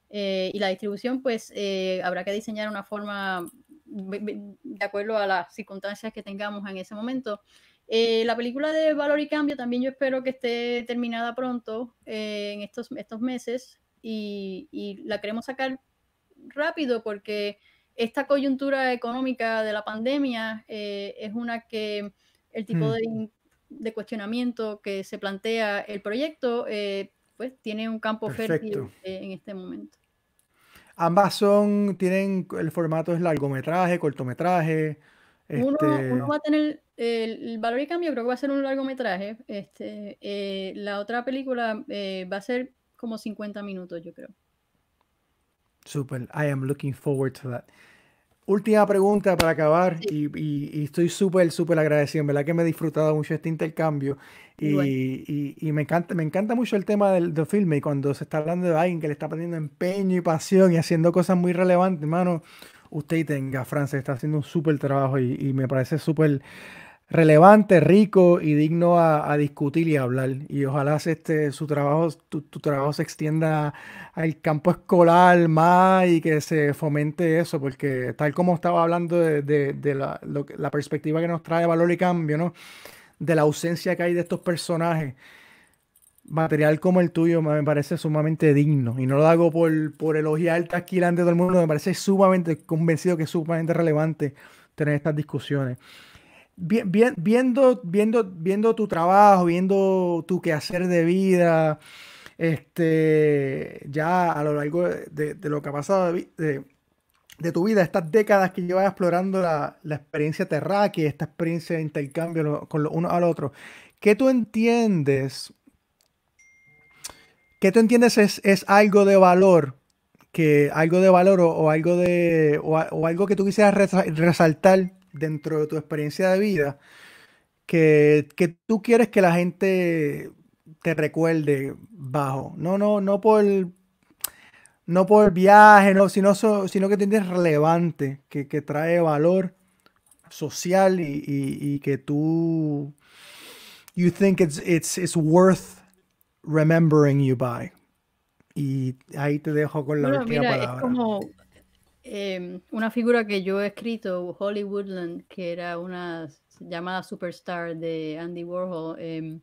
Eh, y la distribución, pues eh, habrá que diseñar una forma de acuerdo a las circunstancias que tengamos en ese momento. la película de Valor y Cambio también yo espero que esté terminada pronto en estos, estos meses y, la queremos sacar rápido porque esta coyuntura económica de la pandemia eh, es una que el tipo mm. de, cuestionamiento que se plantea el proyecto, eh, pues tiene un campo fértil eh, en este momento. Ambas son, tienen, el formato es largometraje, cortometraje. Uno, este va a tener, el valor y cambio creo que va a ser un largometraje. Este, la otra película va a ser como 50 minutos, yo creo. Super, I am looking forward to that. Última pregunta para acabar y, y, y, estoy súper, súper agradecido. En verdad que me he disfrutado mucho este intercambio y, y me, encanta, me encanta mucho el tema del, filme y cuando se está hablando de alguien que le está poniendo empeño y pasión y haciendo cosas muy relevantes, hermano, usted y tenga, Francia, está haciendo un súper trabajo y, me parece súper relevante, rico y digno a, discutir y hablar. Y ojalá este, su trabajo, tu, trabajo se extienda al campo escolar más y que se fomente eso, porque tal como estaba hablando de, la, perspectiva que nos trae valor y cambio, ¿no? de la ausencia que hay de estos personajes, material como el tuyo me parece sumamente digno. Y no lo hago por, por elogiar aquí delante de todo el mundo, me parece sumamente convencido que es sumamente relevante tener estas discusiones viendo, viendo, viendo tu trabajo, viendo tu quehacer de vida, este, ya a lo largo de, lo que ha pasado de, tu vida, estas décadas que llevas explorando la, la experiencia terráquea, esta experiencia de intercambio con uno al otro, ¿qué tú entiendes? ¿Qué tú entiendes es, algo de valor? Que algo de valor o, algo de o, algo que tú quisieras resaltar dentro de tu experiencia de vida que, tú quieres que la gente te recuerde bajo? No, no, no por, no por viaje, sino, sino que tienes relevante, que, trae valor social y, que tú you think it's, worth remembering you by. Y ahí te dejo con la última palabra. Em, una figura que yo he escrito, Hollywoodland, que era una llamada superstar de Andy Warhol, em,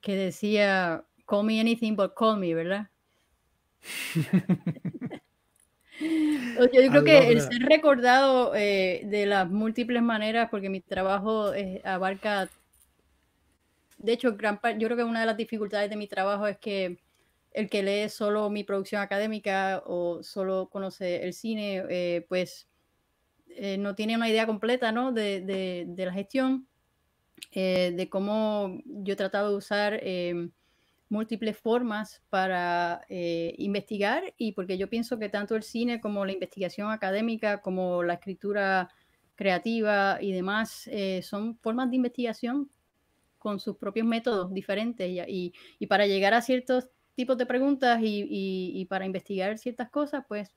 que decía, call me anything but call me, ¿verdad? yo, creo que el ser recordado eh, de las múltiples maneras, porque mi trabajo abarca, de hecho, gran yo creo que una de las dificultades de mi trabajo es que el que lee solo mi producción académica o solo conoce el cine, eh, pues eh, no tiene una idea completa de, la gestión, eh, de cómo yo he tratado de usar em, múltiples formas para investigar y porque yo pienso que tanto el cine como la investigación académica, como la escritura creativa y demás, son formas de investigación con sus propios métodos diferentes y para llegar a ciertos tipos de preguntas y, para investigar ciertas cosas, pues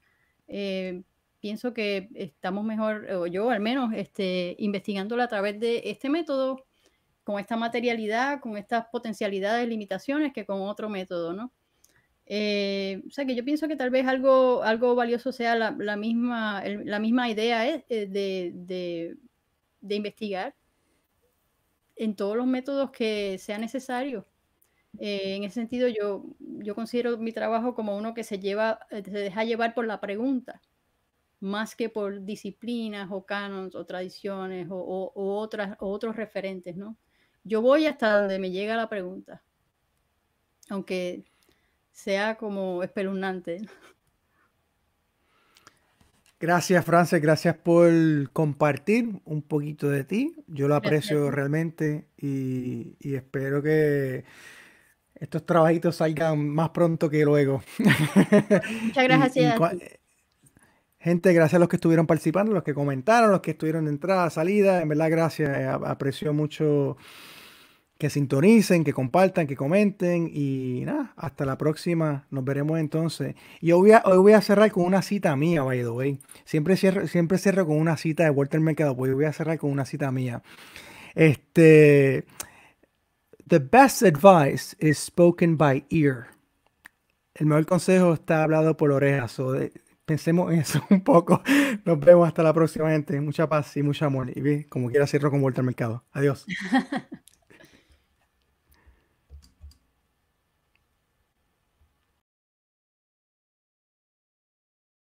eh, pienso que estamos mejor, o yo al menos, este, investigándola a través de este método, con esta materialidad, con estas potencialidades, limitaciones que con otro método, ¿no? Eh, o sea que yo pienso que tal vez algo, algo valioso sea la, misma, la misma idea eh, de, investigar en todos los métodos que sean necesario eh, en ese sentido, yo, yo considero mi trabajo como uno que se, lleva, eh, se deja llevar por la pregunta, más que por disciplinas o canons o tradiciones o, otros referentes, ¿no? Yo voy hasta donde me llega la pregunta, aunque sea como espeluznante. Gracias, Frances, gracias por compartir un poquito de ti. Yo lo aprecio realmente y espero que estos trabajitos salgan más pronto que luego. Muchas gracias. gente, gracias a los que estuvieron participando, los que comentaron, los que estuvieron de entrada, salida. En verdad, gracias. Eh, aprecio mucho que sintonicen, que compartan, que comenten y nada, hasta la próxima, nos veremos entonces. Y hoy voy a, voy a cerrar con una cita mía, by the way. Siempre cierro, siempre cierro con una cita de Walter Mercado, pues hoy voy a cerrar con una cita mía. Este, The best advice is spoken by ear. El mejor consejo está hablado por orejas. So eh, pensemos en eso un poco. Nos vemos hasta la próxima, gente. Mucha paz y mucho amor. Y como quiera, cierro con vuelta al mercado. Adiós.